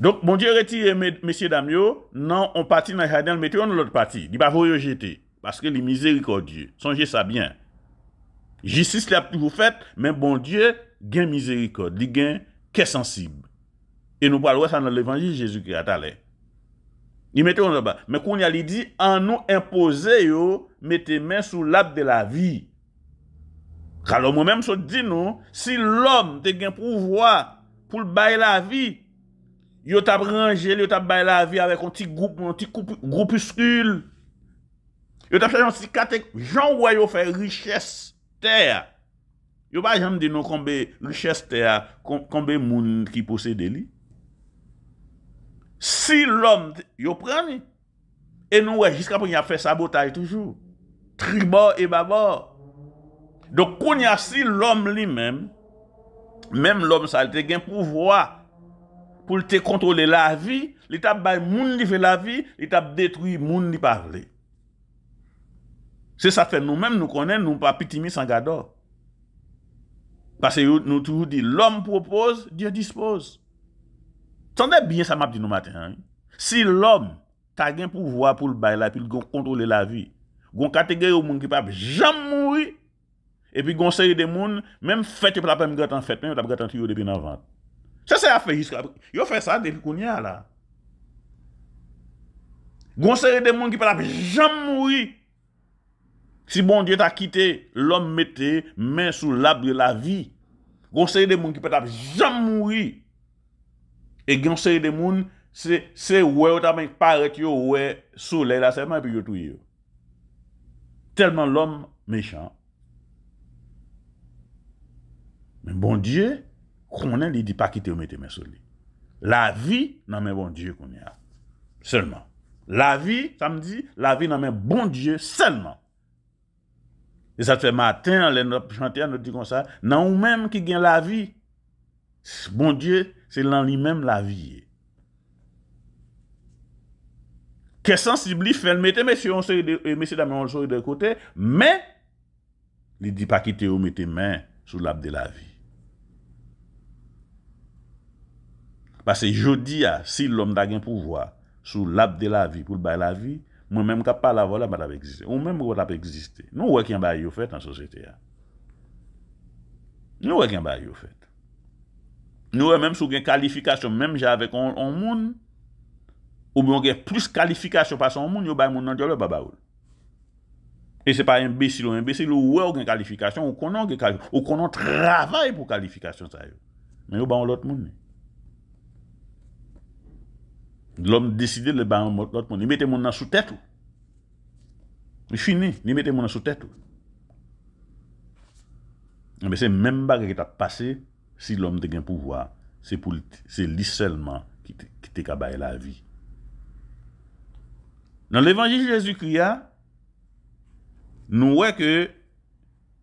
Donk, bon diyo reti yon mesye dam yo, nan, on pati nan jaden, meti yon nou lot pati, di ba vou yo jete, paske li mizeriko diyo, sonje sa bien. Jisis la pou vous fete, men bon diyo, gen mizeriko, li gen ke sensib. E nou boal wè sa nan levangie, jesu ki atale. Di meti yon lot ba, men kon yali di, an nou impose yo, meti men sou lab de la vi. Kalon mou menm sou di nou, si lom te gen pou vwa, pou l baye la vi, pou l baye la vi, Yot ap ranjeli, yot ap bay la vi avè kon ti groupuskul. Yot ap chajon sikatek, jan wè yon fè riches tè. Yon ba jèm di nou konbe riches tè, konbe moun ki posède li. Si lom, yon prè ni. E nou wè, jiska pou yon fè sabotaj toujou. Tribor e babor. Dok kon ya si lom li men, men lom salte gen pou vwa. pou te kontrole la vi, li tab bay moun li ve la vi, li tab detrou yi moun li parle. Se sa fe nou menm nou konen, nou pa pitimi sanga do. Pase nou tou di, lom propose, diyo dispose. San de bien sa map di nou maten. Si lom, ta gen pou vwa pou l bay la, pil gon kontrole la vi, gon kategay ou moun ki pap jam moui, epi gon seye de moun, menm fetye pou la pèm gata an fetme, pou la pèm gata an triyo depi nan vante. Se se a fe jiska, yo fe sa depi koun ya la. Gon se re demoun ki pe la pe jam mouri. Si bon diye ta kite, l'om mete men sou lab de la vi. Gon se re demoun ki pe la pe jam mouri. E gon se re demoun se we ou ta men paretyo we sole la seman pe yo tou yon. Telman l'om mechant. Men bon diye. konnen li di pa ki te omete men soli. La vi nan men bon die kon ya. Selman. La vi, sa m di, la vi nan men bon die selman. E sa te fe matin, nan ou men ki gen la vi. Bon die, se lan li men la vi ye. Ke sensibli fèl metem e mesè dan men on jòi de kote, men, li di pa ki te omete men sou lab de la vi. Pase jodi a, si lom da gen pouvoa sou lab de la vi pou l bay la vi, mwen men mou kap pa la vo la, mwen mou kap ap existe. Nou we gen bay yo fet an sosyete a. Nou we gen bay yo fet. Nou we men mou sou gen kalifikasyon, men mou javek an moun, ou mwen gen plus kalifikasyon pas an moun, yo bay moun nan jolè, ba ba ou. E se pa yon besilo, yon besilo, ou we gen kalifikasyon, ou konon trabay pou kalifikasyon sa yo. Men yo bay an lot moun men. l'om deside eh le ba yon mot lot, pou ni mette moun nan sou tèt ou. Ni fini, ni mette moun nan sou tèt ou. Anbe se menm baga ki ta pase, si l'om te gen pouvoi, se li selman ki te kabae la vi. Nan l'Evangile Jésus-Kria, nou we ke,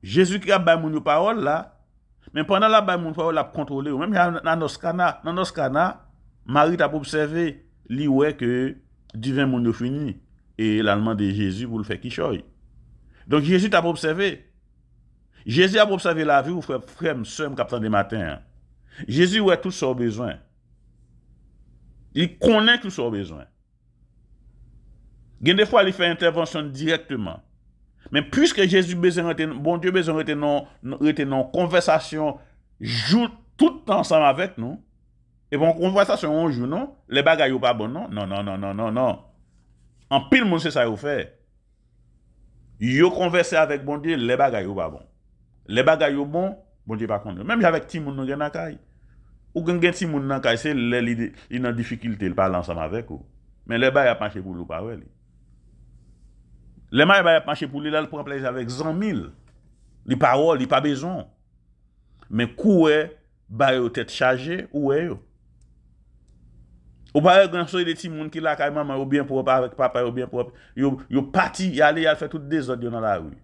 Jésus-Kria ba yon moun yo parol la, menm pwennan la ba yon moun parol la kontrole ou, menm nan nos kana, nan nos kana, mari ta poubservei, li wè que divin moun Et fini, et de Jésus le fait qui choy. Donc, Jésus t'a observé. Jésus a observé la vie ou frère, frère sèm kapten des matins. Jésus wè tout a besoin. Il connaît tout besoin bezwen. Des fois il fait intervention directement. Mais puisque Jésus bezwen reten, bon Dieu besoin de non conversation joue tout ensemble avec nous, E bon konvwa sa se onjou non? Le bagay yo pa bon non? Non, non, non, non, non, non. An pil moun se sa yo fe. Yo konverse avèk bondye, le bagay yo pa bon. Le bagay yo bon, bondye pa kondyo. Mèm javèk ti moun nou gen akay. Ou gen gen ti moun nou akay, se lè li nan difikilte li parlansam avèk ou. Mèm le bagay apanche pou loupa wè li. Le mèm le bagay apanche pou loupa wè li pou anplez avèk zan mil. Li pa wò, li pa bezon. Mèm kou wè, bagay ou tèt chaje, ou wè Ou baye gensoy de ti moun ki lakay maman ou bienpropa avèk papa ou bienpropa. Yo pati, yale yal fè tout de zot yon an la rouy.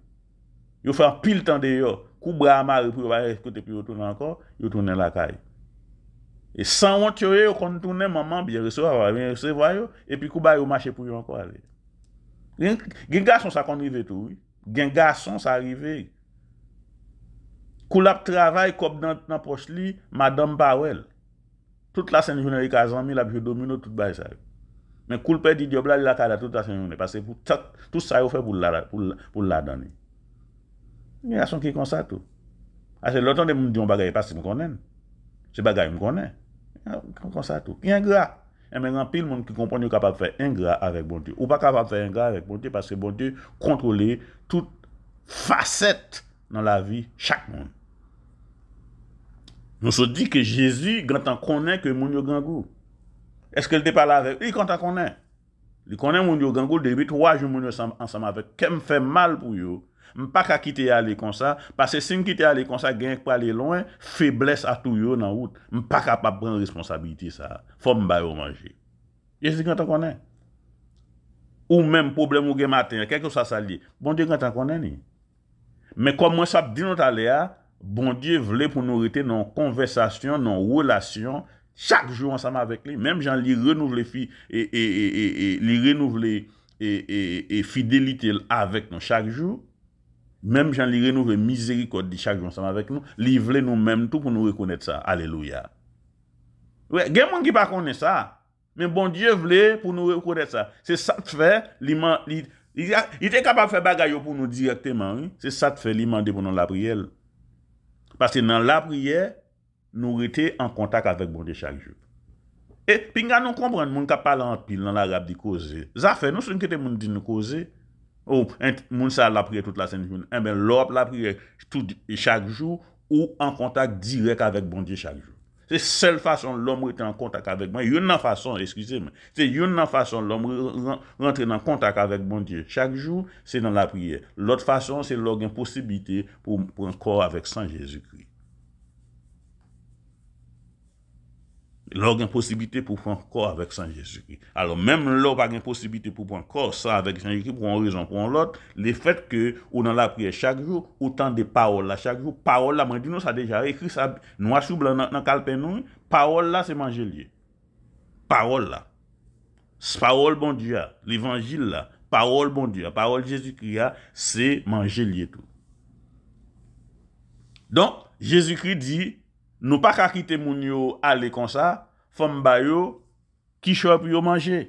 Yo fè an pil tan de yo. Kou bra amare pou yon baye reskote pi yon ton lankor, yon tonnen lakay. E san want yo yo kon tonnen maman biye resevwa, yon resevwa yo. E pi kou baye yon mache pou yon lankor alè. Gen gason sa konrive tou. Gen gason sa arrive. Kou lap travay kop nan posli madame ba wel. Tout la sè njounè yi kazan mi, la pjou do mi nou tout ba yi sa yi. Men koulpe di diobla li la kada tout la sè njounè. Pase tout sa yi ou fè pou la dani. Mwen yi ason ki konsa tou. Ase lò ton de moun diyon bagay pasi mwen konen. Se bagay mwen konen. Mwen konsa tou. Yen gra. Mwen yon pil moun ki kompon yon kapap fè yon gra avèk bonti. Ou pa kapap fè yon gra avèk bonti. Pase bonti kontrole tout facet nan la vi chak moun. Nou se di ke Jezi gantan konen ke moun yo gangou. Eske l de pala avek? E kontan konen. Li konen moun yo gangou, debe 3 joun moun yo ansama avek. Kèm fè mal pou yo. M pa ka kite ale konsa. Pase si m kite ale konsa, genk pa ale loin, febles a tou yo nan wout. M pa ka pa pren responsabiliti sa. Fò m bayo manje. Jezi gantan konen. Ou menm problem ou gen maten, kèk yo sa sali. Bon di gantan konen ni. Men kon mwen sap di nou tale a, Bon Diyo vle pou nou rete nan konversasyon, nan relasyon, chak jou ansama vek li. Mem jan li renouvle fi, e, e, e, li renouvle fidelite avèk nan chak jou. Mem jan li renouvle mizerikot di chak jou ansama vek nou. Li vle nou menm tout pou nou rekonnet sa. Aleluya. Gè mwen ki pa konnet sa. Men bon Diyo vle pou nou rekonnet sa. Se sat fè li man... I te kapap fè bagay yo pou nou direk teman. Se sat fè li man depo nan la priyèl. Pase nan la priye, nou rete an kontak avèk bondye chak jou. E, pi nga nou kompren, moun ka pala an pil nan la rab di koze, zafè, nou sou nkete moun di nou koze, ou oh, moun sa la priye tout la sèni joun, eme lop la priye chak jou, ou an kontak direk avèk bondye chak jou. Se sel fason l'om reten an kontak avèk mwen, yon nan fason, eskuse men, se yon nan fason l'om reten an kontak avèk mwen, chak jou, se nan la priye. Lot fason, se log an posibite pou mwen kor avèk san Jésus-Christ. Lò gen posibite pou pou an kor avèk San Jésus-Kri. Alò, mèm lò bagen posibite pou pou an kor sa avèk San Jésus-Kri pou an rèzon pou an lot, le fèt ke ou nan la priè chak jò, ou tan de parol la chak jò, parol la man di nou sa deja, ekri sa nou asou blan nan kalpen nou, parol la se man jè liè. Parol la. Parol bon di ya, l'évangile la, parol bon di ya, parol Jésus-Kri ya, se man jè liè tou. Don, Jésus-Kri di... Nou pa kakite moun yo ale konsa, fom ba yo, ki choy pou yo manje.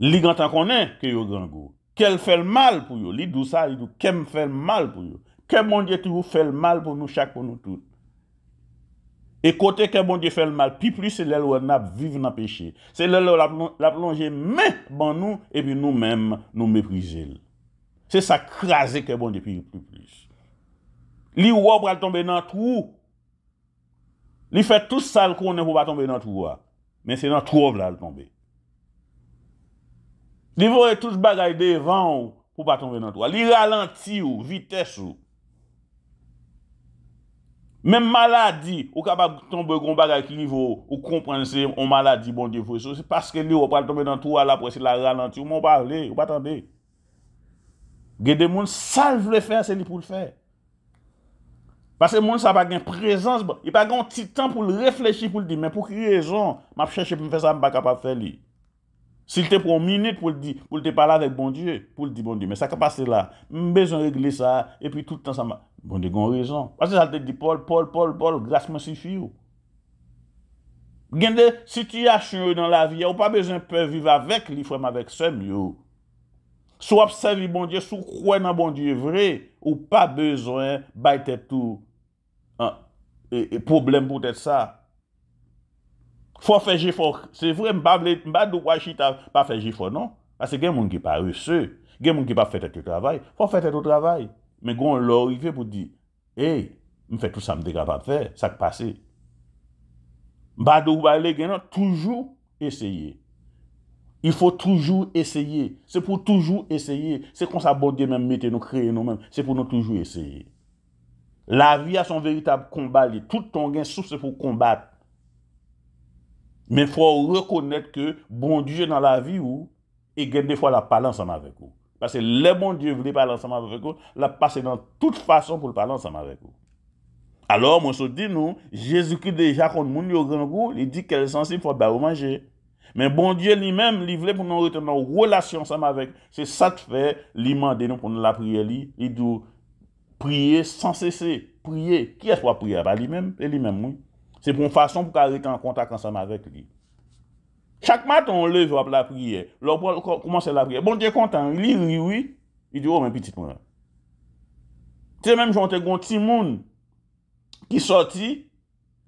Li gantan konen ke yo gango. Kel fèl mal pou yo, li dousa, li dousa, kem fèl mal pou yo. Kem moun diye ki wou fèl mal pou nou chak pou nou tout. E kote kem moun diye fèl mal, pi plis se lèl wè na viv nan peche. Se lèl wè la plonje men ban nou, epi nou menm nou meprize lè. Se sakraze kem moun diye pi plis. Li wop pral tombe nan tou. Li fè tout sal konen pou pa tombe nan tou. Men se nan trouv la l tombe. Li vore tout bagay devan pou pa tombe nan tou. Li ralenti ou, vites ou. Men maladi ou kapab tombe kon bagay ki nivou ou komprense ou maladi bon di vwesou. Se paske li wop pral tombe nan tou ala pou se la ralenti ou moun parle, ou pa tombe. Ge de moun sal vle fè se ni pou l fè. Pase moun sa pa gen prezans, bon, y pa gen titan pou l reflechi pou l di men, pou ki rezon, map chèche pou fè sa, m pa kapap fè li. Sil te pou minit pou l di, pou l te pala vèk bon die, pou l di bon die, men sa kapase la, m bezon regle sa, epi toutan sa ma, bon di gon rezon. Pase sa te di pol, pol, pol, pol, glas monsi fi yo. Gen de, si ti yache yo nan la vi, yo pa bezon pe vive avèk, li fèm avèk sèm yo. Sou apsevi bon die, sou kwen nan bon die vre, ou pa bezon, bay te tou. E, e problem pou tèt sa. Fò fèjifò. Se vre mbable, mbado wajit pa fèjifò, nan? Pase gen moun ki pa rè sè. Gen moun ki pa fè tèt yo travay. Fò fè tèt yo travay. Mè goun lò rive pou di, hey, mfè tout sa mdèk ava fè, sa k pasè. Mbado wale gen nan, toujou esèye. Il fò toujou esèye. Se pou toujou esèye. Se kon sa bon diè mèm metè nou kreye nou mèm. Se pou nou toujou esèye. La vi a son veritab kombat li. Tout ton gen sou se pou kombat. Men fwa ou rekonnet ke bon diye nan la vi ou e gen defwa la palan saman vek ou. Pase le bon diye vle palan saman vek ou la pase nan tout fason pou palan saman vek ou. Alors monsou di nou Jezouki deja kon moun yo gen ou li di kele sensi fwa ba ou manje. Men bon diye li men li vle pou nan reten nan relasyon saman vek se sat fe li mande nou pou nan la priye li idou Priye, san sese, priye. Ki eswa priye? Ba li men, li men mwen. Se bon fason pou ka rete an kontak an sa mavek li. Chak maton le zwa pou la priye. Lopo, kouman se la priye. Bon diye kontan, li riwi, li diyo mwen pitit mwen. Tiye men jante goun ti moun ki soti,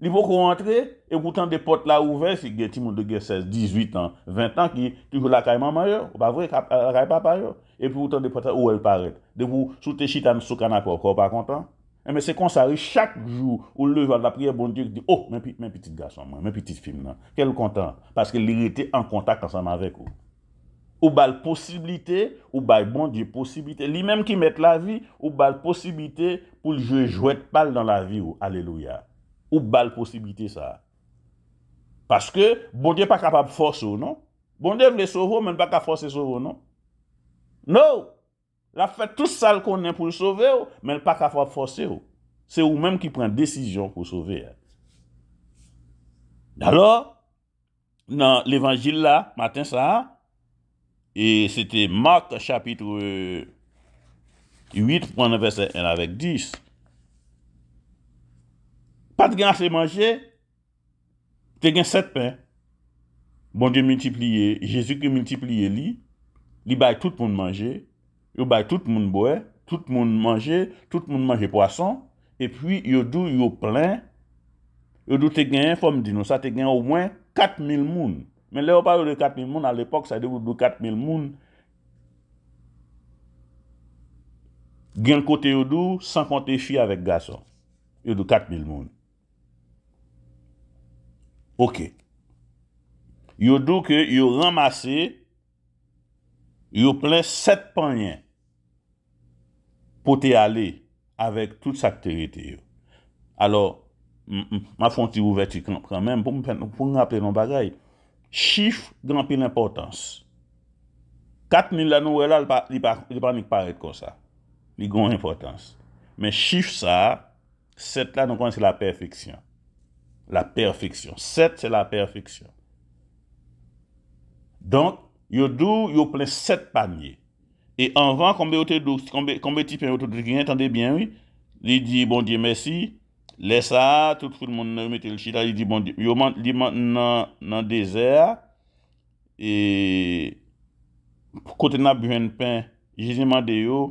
Li pou kou rentre, e pou tan de pot la ouve, si gen timon de gen 16, 18 an, 20 an, ki toujou la kayman mayon, ou pa vwe, kay papa yo, e pou tan de pot la ou el paret, de pou sou te chitan sou kanakou, ou pa kontan. Eme se konsari chak jou, ou le jou an la priye bon diyo, ki di, oh, men piti gason man, men piti film nan, kel ou kontan? Paske li rete an kontak ansan avèk ou. Ou bal posibilite, ou bal bon diyo posibilite, li menm ki met la vi, ou bal posibilite, pou ljou et jou et pal dan la vi ou, aleluya. Ou bal posibilite sa a? Paske, bondye pa kapap fos ou, non? Bondye vle sovo, men pa kap fos se sovo, non? Non! La fè tout sal konen pou souve ou, men pa kap fos fos se ou. Se ou men ki pren desisyon pou souve. Dalor, nan l'Evangile la, matin sa a, e sete Mark chapitre 8.9 verset 1 avèk 10, se, Pat gen ase manje, te gen set pen. Bon diye multipliye, jesu ki multipliye li, li bay tout moun manje, yo bay tout moun boye, tout moun manje, tout moun manje poason, epwi yo dou yo plen, yo dou te gen yon fom dinosa, te gen ou mwen kat mil moun. Men le ou pa yo de kat mil moun, al epok sa de wou do kat mil moun. Gen kote yo dou, san fante fi avek gaso, yo do kat mil moun. Ok, yo do ke yo ramase, yo plen 7 panyen pou te ale avèk tout sa kterite yo. Alo, ma fon ti ouverti kwen mèm pou mwen rappele yon bagay. Chif gwen pi l'importans. 4 mil la nou wè la li pa ni kparek kon sa. Li gwen l'importans. Men chif sa, 7 la nou kwen se la perfeksiyon. La perfeksyon. Set se la perfeksyon. Donk, yo dou, yo plen set panye. E anvan, konbe ote dou, konbe ti pen, yo tou di gen, tande bien, oui, li di, bon di, mersi, lesa, tout foun moun nou mette l chida, li di, bon di, yo li man nan, nan dezer, e, kote nan buen pen, je di man de yo,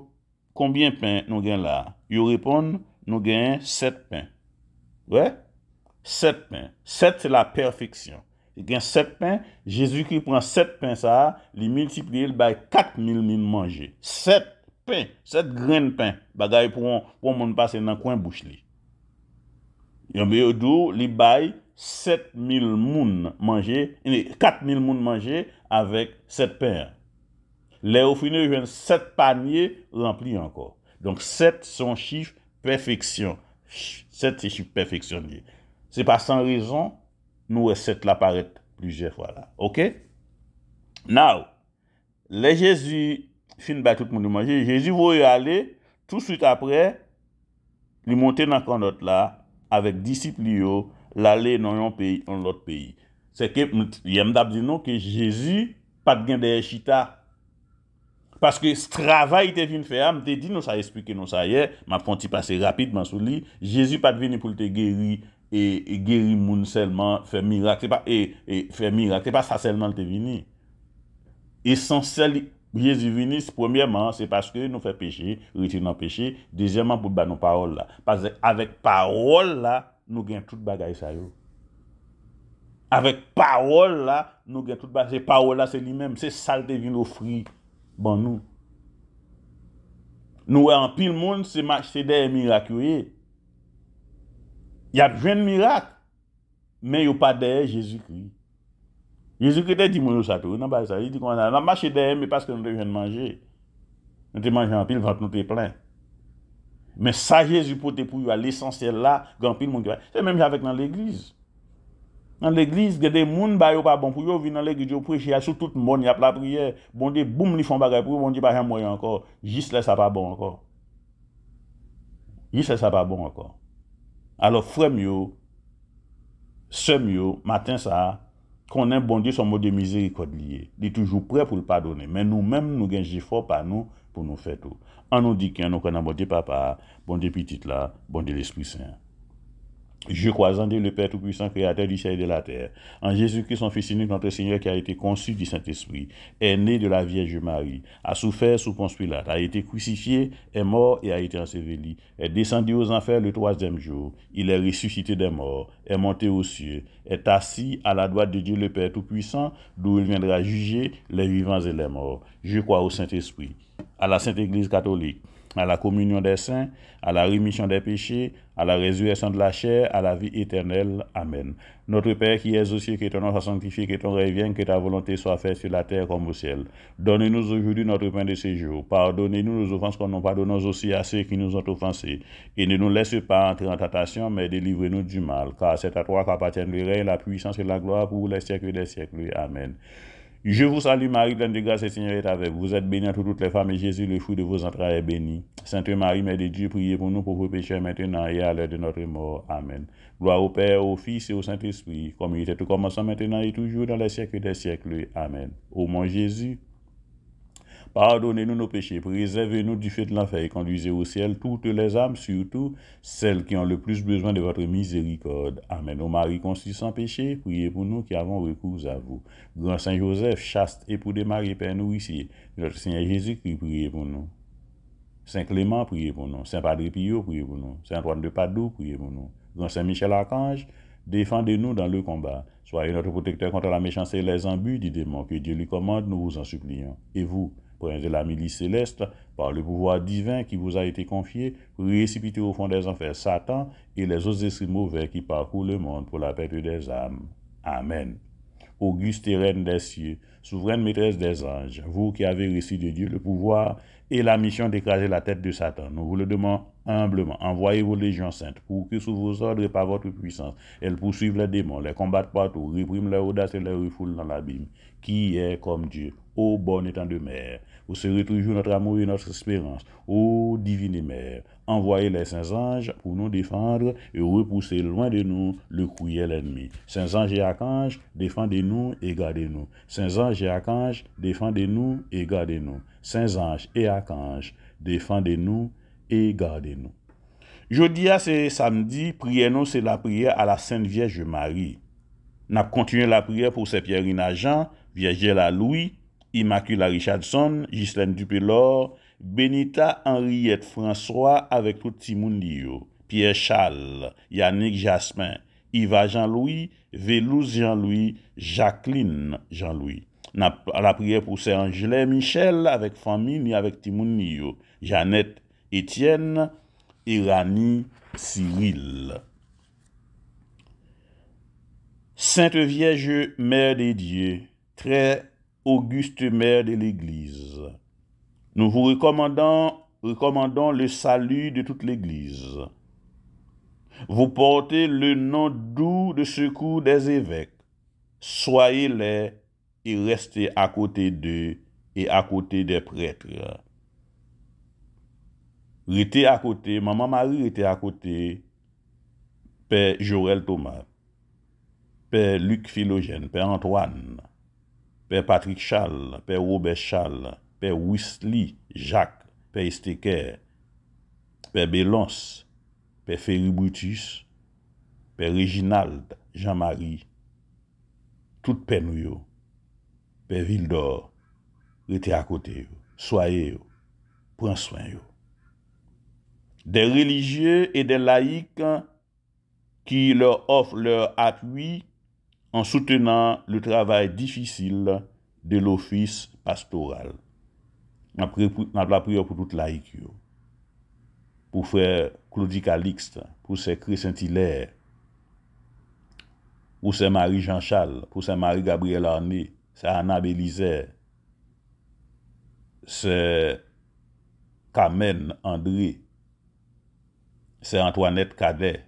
konbien pen nou gen la? Yo repon, nou gen set pen. Ouè? Ouè? Set pen, set la perfeksyon. E gen set pen, Jezou ki pran set pen sa, li multipli, li baye kat mil moun manje. Set pen, set gren pen, ba daye pou moun pase nan kwen bouch li. Yon be yo do, li baye set mil moun manje, kat mil moun manje, avek set pen. Le ou finou, jwen set panye, rempli ankor. Donk set son chif perfeksyon. Set se chif perfeksyon liye. Se pa san rezon, nou e set la paret pluje fwa la. Ok? Now, le Jezu fin bakout mouni manje, Jezu voye ale, tout suite apre, li monte nan kondot la, avek disipli yo, lale nan yon peyi, nan lot peyi. Se ke, yem dab di nou, ke Jezu pat gen deye chita. Paske strava ite vin feya, mte di nou sa esplike nou sa ye, ma fonti pase rapid man sou li, Jezu pat veni pou lte geri E, e geri moun selman, fe mirak. E fe mirak, se pa sa selman te vini. E san sel, jezi vini, se pwemye man, se paske nou fe peche, reti nan peche. Dezyeman pou ba nou parol la. Pazè, avek parol la, nou gen tout bagay sa yo. Avek parol la, nou gen tout bagay sa yo. E parol la, se li menm, se salte vin lo fri ban nou. Nou wè an pil moun, se mach sede e mirak yo yey. Ya vwen mirak. Men yo pa deye Jezou kri. Jezou kri te di moun yo sa tou. Nan ba se deye, nan ba se deye, me paske nou te vwen manje. Nou te manje an pil, vante nou te plen. Men sa Jezou pote pou yo al bon esensye la, gan pil moun te plen. Se menm javek nan l'eglize. Nan l'eglize, gade moun ba yo pa bon pou yo vi nan l'eglize, yo preche, yasou tout moun, yap la priye, bon dey boum li fon bagay, pou yo bon dey ba jen moun yo ankor, jis le sa pa bon ankor. Jis le sa pa bon ankor. Alo fremyo, semyo, maten sa, konen bondi son mode mizeri kod liye. Li toujou pre pou l'pardonen, men nou menm nou genjifor pa nou pou nou fetou. An nou di ken, nou konen bondi papa, bondi pitit la, bondi l'esprit seyn. Je crois en Dieu, le Père Tout-Puissant, Créateur du ciel et de la terre, en Jésus-Christ, son Fils unique, notre Seigneur, qui a été conçu du Saint-Esprit, est né de la Vierge Marie, a souffert sous Ponce Pilate, a été crucifié, est mort et a été enseveli, est descendu aux enfers le troisième jour, il est ressuscité des morts, est monté aux cieux, est assis à la droite de Dieu, le Père Tout-Puissant, d'où il viendra juger les vivants et les morts. Je crois au Saint-Esprit, à la Sainte Église catholique à la communion des saints, à la rémission des péchés, à la résurrection de la chair, à la vie éternelle. Amen. Notre Père qui es aux cieux, que ton nom soit sanctifié, que ton règne vienne, que ta volonté soit faite sur la terre comme au ciel. donnez nous aujourd'hui notre pain de séjour. Pardonnez-nous nos offenses comme nous pardonnons aussi à ceux qui nous ont offensés. Et ne nous laisse pas entrer en tentation, mais délivre-nous du mal. Car c'est à toi qu'appartiennent le règne, la puissance et la gloire pour les siècles des siècles. Amen. Je vous salue Marie, pleine de grâce, le Seigneur est avec vous. Vous êtes bénie entre toutes les femmes et Jésus, le fruit de vos entrailles, est béni. Sainte Marie, Mère de Dieu, priez pour nous pour pauvres pécheurs maintenant et à l'heure de notre mort. Amen. Gloire au Père, au Fils et au Saint-Esprit, comme il était au commencement, maintenant et toujours, dans les siècles des siècles. Amen. Au mon Jésus, Pardonnez-nous nos péchés, préservez-nous du feu de l'enfer et conduisez au ciel toutes les âmes, surtout celles qui ont le plus besoin de votre miséricorde. Amen. Ô Marie conçue sans péché, priez pour nous qui avons recours à vous. Grand Saint Joseph, chaste époux de Marie, Père nourricier, notre Seigneur jésus priez pour nous. Saint Clément, priez pour nous. Saint Padre Pio, priez pour nous. Saint Antoine de Padoue, priez pour nous. Grand Saint Michel Archange, défendez-nous dans le combat. Soyez notre protecteur contre la méchanceté et les embûches du démon. Que Dieu lui commande, nous vous en supplions. Et vous, prince de la milice céleste, par le pouvoir divin qui vous a été confié, récipitez au fond des enfers Satan et les autres esprits mauvais qui parcourent le monde pour la perte des âmes. Amen. Auguste et reine des cieux, souveraine maîtresse des anges, vous qui avez reçu de Dieu le pouvoir et la mission d'écraser la tête de Satan, nous vous le demandons humblement. Envoyez vos légions saintes pour que sous vos ordres et par votre puissance, elles poursuivent les démons, les combattent partout, répriment leur audace et les refoulent dans l'abîme, qui est comme Dieu, ô bon étant de mer. Vous serez toujours notre amour et notre espérance. Ô divine mère, envoyez les saints anges pour nous défendre et repousser loin de nous le cruel l'ennemi. Saints anges et archanges, défendez-nous et gardez-nous. Saints anges et archanges, défendez-nous et gardez-nous. Saints anges et archanges, défendez-nous et gardez-nous. Jeudi, ce samedi, priez nous c'est la prière à la Sainte Vierge Marie. Nous continuons la prière pour Saint-Pierre inagents, Vierge la Louis, Immacula Richardson, Gislaine Dupé-Lor, Benita Henriette François, avec tout Timouniou, Pierre Chal, Yannick Jasmin, Iva Jean-Louis, Vélouse Jean-Louis, Jacqueline Jean-Louis. La prière pour Saint-Angèle et Michel, avec Famine et avec Timouniou, Jeannette Etienne, et Rani Cyril. Sainte Vierge, Mère des Dieux, Très-Mère. Auguste, Mère de l'Église. Nous vous recommandons le salut de toute l'Église. Vous portez le nom doux de secours des évêques. Soyez-les et restez à côté d'eux et à côté des prêtres. Rité à côté, Maman Marie rité à côté, Père Jorel Thomas, Père Luc Filogen, Père Antoine, Pè Patrick Chal, pè Robert Chal, pè Wesley, Jacques, pè Steker, pè Bélance, pè Ferry Brutus, pè Reginald, Jean-Marie, tout pè nou yo, pè Vildor, rete akote yo, soye yo, pran soyen yo. De religieux et de laïcs qui leur offrent leur appui, an soutenan le travay difisil de l'ofis pastoral. An ap la priyo pou tout laikyo. Pou fèr Claudie Calixte, pou sè Cré Saint-Hilaire, pou sè Marie Jean-Charles, pou sè Marie Gabrielle Arnée, pou sè Anna Belizère, pou sè Kamen André, pou sè Antoinette Cadet,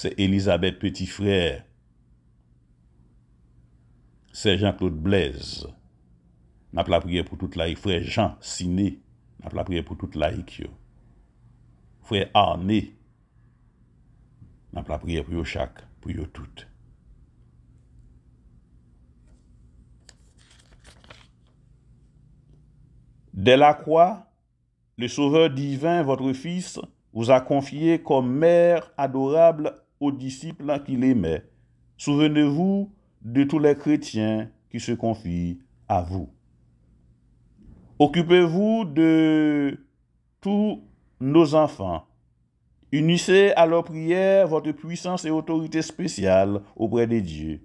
c'est Elisabeth Petit Frère, c'est Jean-Claude Blaise. N'a pas prière pour toute laïque. Frère Jean Siné, n'a pas prière pour toute laïque. Frère Arné, n'a pas prière pour chaque, pour yo toutes. Dès la croix, le Sauveur divin, votre Fils, vous a confié comme mère adorable aux disciples qu'il aimait. Souvenez-vous de tous les chrétiens qui se confient à vous. Occupez-vous de tous nos enfants. Unissez à leur prière votre puissance et autorité spéciale auprès des dieux.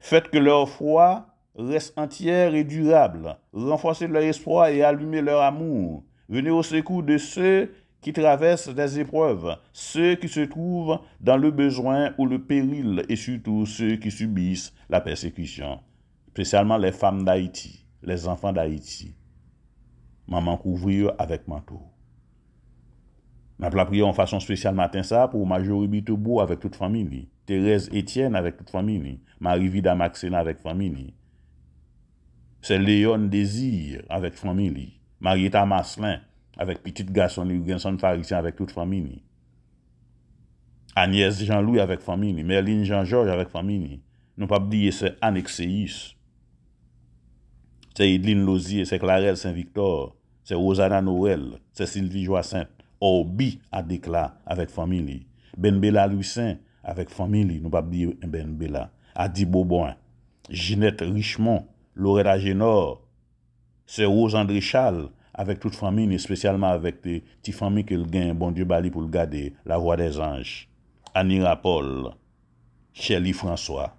Faites que leur foi reste entière et durable. Renforcez leur espoir et allumez leur amour. Venez au secours de ceux Ki travesse les épreuves, ceux qui se trouvent dans le besoin ou le péril, et surtout ceux qui subissent la persécution. Spécialement les femmes d'Haïti, les enfants d'Haïti. Maman couvrir avec manteau. M'a plapri en façon spéciale matin ça pou majori Bitebo avèk tout familie. Thérèse Etienne avèk tout familie. Marie-Vida Maxena avèk familie. C'est Léone Désir avèk familie. Marietta Marcelin avèk familie. avèk pitit gason li, gen son farisyen avèk tout famini. Agnès Jean-Louis avèk famini, Merline Jean-Georges avèk famini, nou pap diye se Annexéus, se Idline Lozier, se Clarelle Saint-Victor, se Rosana Norel, se Sylvie Joacin, Orbi adekla avèk famini, Benbela Louis Saint avèk famini, nou pap diye eh Benbela, Adi Boboin, Ginette Richemont, Loretta Génor, se Rose André Charles, avec toute famille, et spécialement avec les petites familles le gagne, bon Dieu Bali pour le garder, la voix des anges. Annie Paul, Shelly François.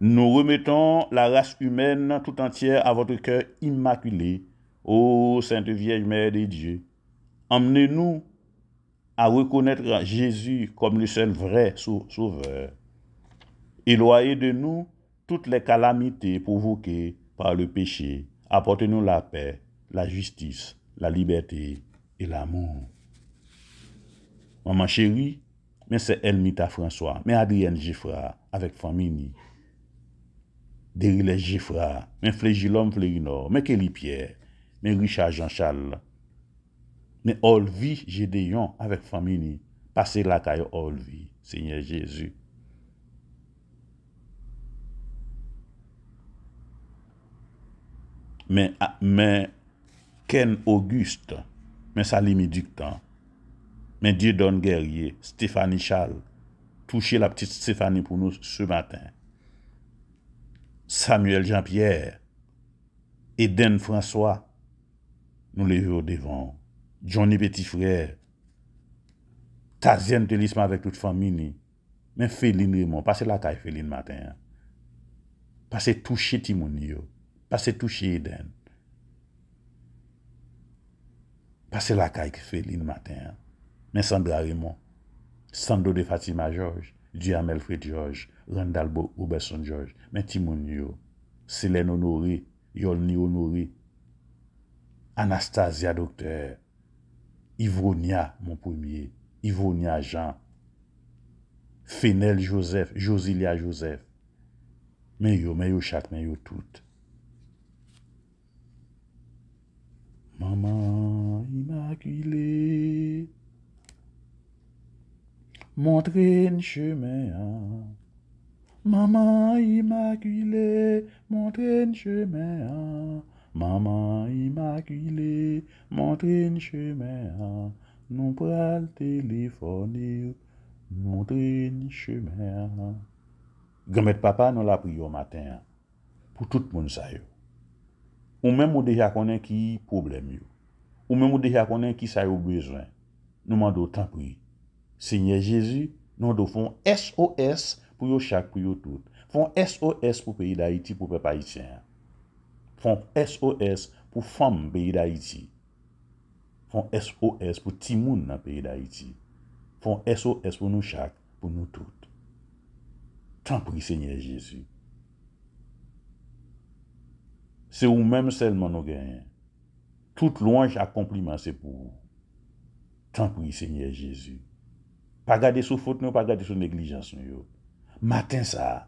Nous remettons la race humaine tout entière à votre cœur immaculé. Ô Sainte Vierge Mère de Dieu, emmenez-nous à reconnaître Jésus comme le seul vrai sauveur. Éloignez de nous toutes les calamités provoquées par le péché apote nou la pe, la jistis, la liberté et l'amour. Maman chéri, men se Elmita François, men Adrien Giffra, avek famini, Derile Giffra, men Flegilom Fleginor, men Kelly Pierre, men Richard Jean Chal, men Olvi Gedeyon, avek famini, pase la kayo Olvi, Seigneur Jezu. Men Ken Auguste, men Salim Edictan, men Dieudon Guerrier, Stéphanie Chal, touche la ptite Stéphanie Pounos se maten. Samuel Jean-Pierre, Eden François, nou le ve ou devan. Johnny Petit Frère, Tazian Télisme avec toute famille, men Féline Raymond, passe la taille Féline maten. Passe touche ti mouni yo. Pase touche Eden. Pase la kayk felin matin. Men Sandra Raymond. Sando de Fatima George. Diyan Melfred George. Randal Boe, Oberson George. Men Timon Nyo. Selen Onori. Yol Nyo Onori. Anastasia Dokter. Ivronia Monpoumiye. Ivronia Jean. Fenel Joseph. Josilia Joseph. Men yo, men yo chak, men yo toute. Maman imakile, montre n che mè a, maman imakile, montre n che mè a, maman imakile, montre n che mè a, nou pral telefonir, montre n che mè a. Gamet papa nou la pri yo maten, pou tout moun sa yo. Ou men mou deja konen ki problem yo. Ou men mou deja konen ki sa yo bezwen. Nouman do tan pri. Senye Jezu, nouman do fon SOS pou yo chak pou yo tout. Fon SOS pou peyi da iti pou pe pa iti. Fon SOS pou fam peyi da iti. Fon SOS pou ti moun nan peyi da iti. Fon SOS pou nou chak pou nou tout. Tan pri Senye Jezu. Se ou mèm selman nou gen. Tout louange ak komplimansè pou. Tanpou yi, Seigneur Jezu. Pa gade sou fote nou, pa gade sou neglijans nou yo. Maten sa.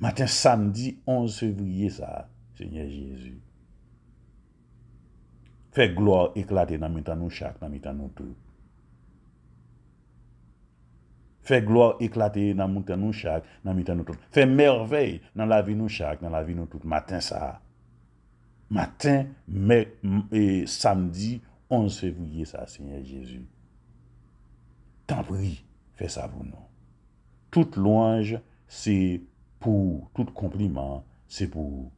Maten samdi, onze vriye sa, Seigneur Jezu. Fè glòre eklade nan mitan nou chak, nan mitan nou tò. Fè glòre eklatè nan moutan nou chak, nan moutan nou tout. Fè mèrvèy nan la vi nou chak, nan la vi nou tout. Maten sa. Maten, samdi, on se fè vouye sa, Seigneur Jezou. Tanpoui, fè sa pou nou. Tout louange, c'est pou, tout kompliment, c'est pou.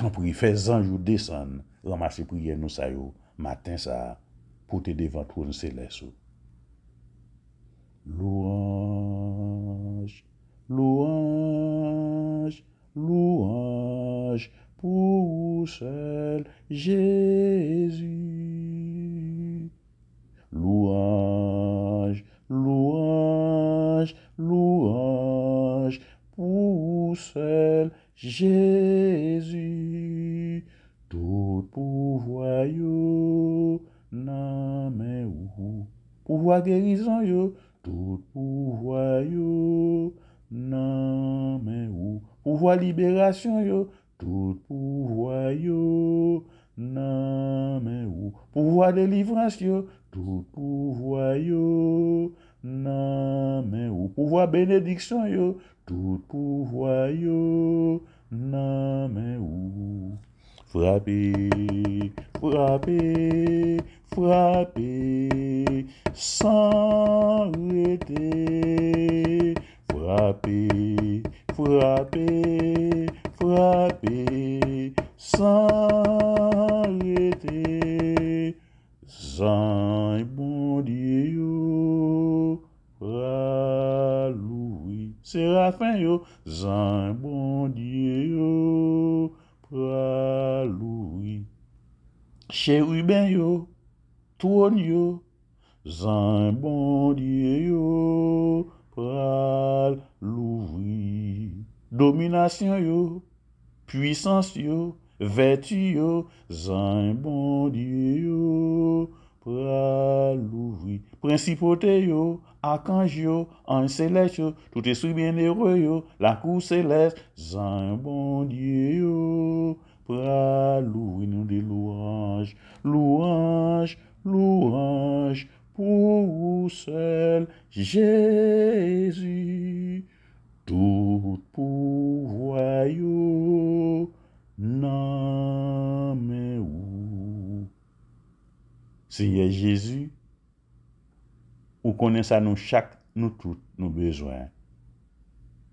Tanpoui, fè zanjou desan, ramase pou ye nou sayo. Maten sa, pou te devan tou nou selè sou. Louange, louange, louange pour seul Jésus. Louange, louange, louange pour seul Jésus. Tout pouvoir n'aimez-vous. Pouvoir guérison yo, tout pouvoir yo nan Pouvoir libération tout pouvoir yo mais Pouvoir délivrance tout pouvoir yo mais ou. Pouvoir bénédiction tout pouvoir yo mais men ou. Frappez, Frappe, san rete. Frappe, frappe, frappe, san rete. Zan bon die yo, praloui. Se la fen yo, zan bon die yo, praloui. Che ou ben yo. Zan bondye yo, pral louvi. Dominasyon yo, pwisans yo, veti yo. Zan bondye yo, pral louvi. Prinsipote yo, akans yo, an selet yo. Toutes sou bien eroy yo, lakou selet. Zan bondye yo, pral louvi. Nou de louvaj, louvaj louvaj. Lou anj pou ou sel, Jezi, Tout pou voyou, Nan men ou. Se ye Jezi, ou konen sa nou chak nou tout nou bezwen.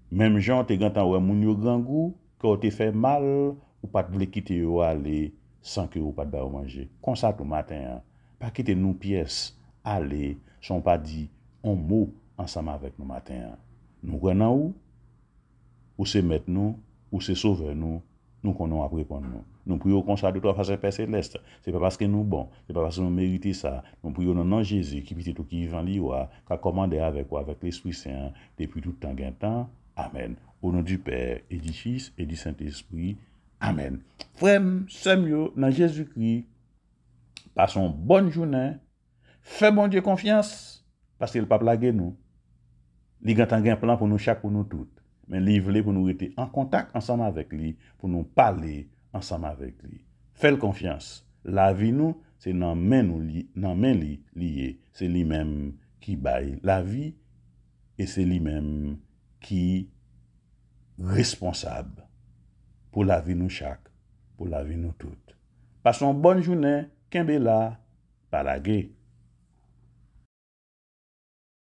Mem jan te gantan ou e moun yo gangou, kwa ou te fe mal, ou pat vle kite yo ale, sankyo ou pat ba ou manje. Konsa tou maten an. pa kete nou piyes ale chon pa di an mou ansama vek nou maten an. Nou gwen nan ou, ou se met nou, ou se sove nou, nou konon apre pon nou. Nou pou yo konsa de to a fase pe seleste, se pa paske nou bon, se pa paske nou merite sa, nou pou yo nan nan Jeze, ki pite to ki vivan liwa, ka komande avek ou avek l'espri sen, depi toutan gwen tan, amen. Ou nan di pe, e di fis, e di sent espri, amen. Fwem, sem yo nan Jeze kri, Pason bon jounen, fè bon dje konfians, paske l pa plage nou. Li gantan gen plan pou nou chak pou nou tout. Men li vle pou nou rete en kontak ansanm avek li, pou nou pale ansanm avek li. Fè l konfians. La vi nou, se nan men li liye. Se li men ki bay la vi, e se li men ki responsab pou la vi nou chak, pou la vi nou tout. Pason bon jounen, Kem be la, para ge.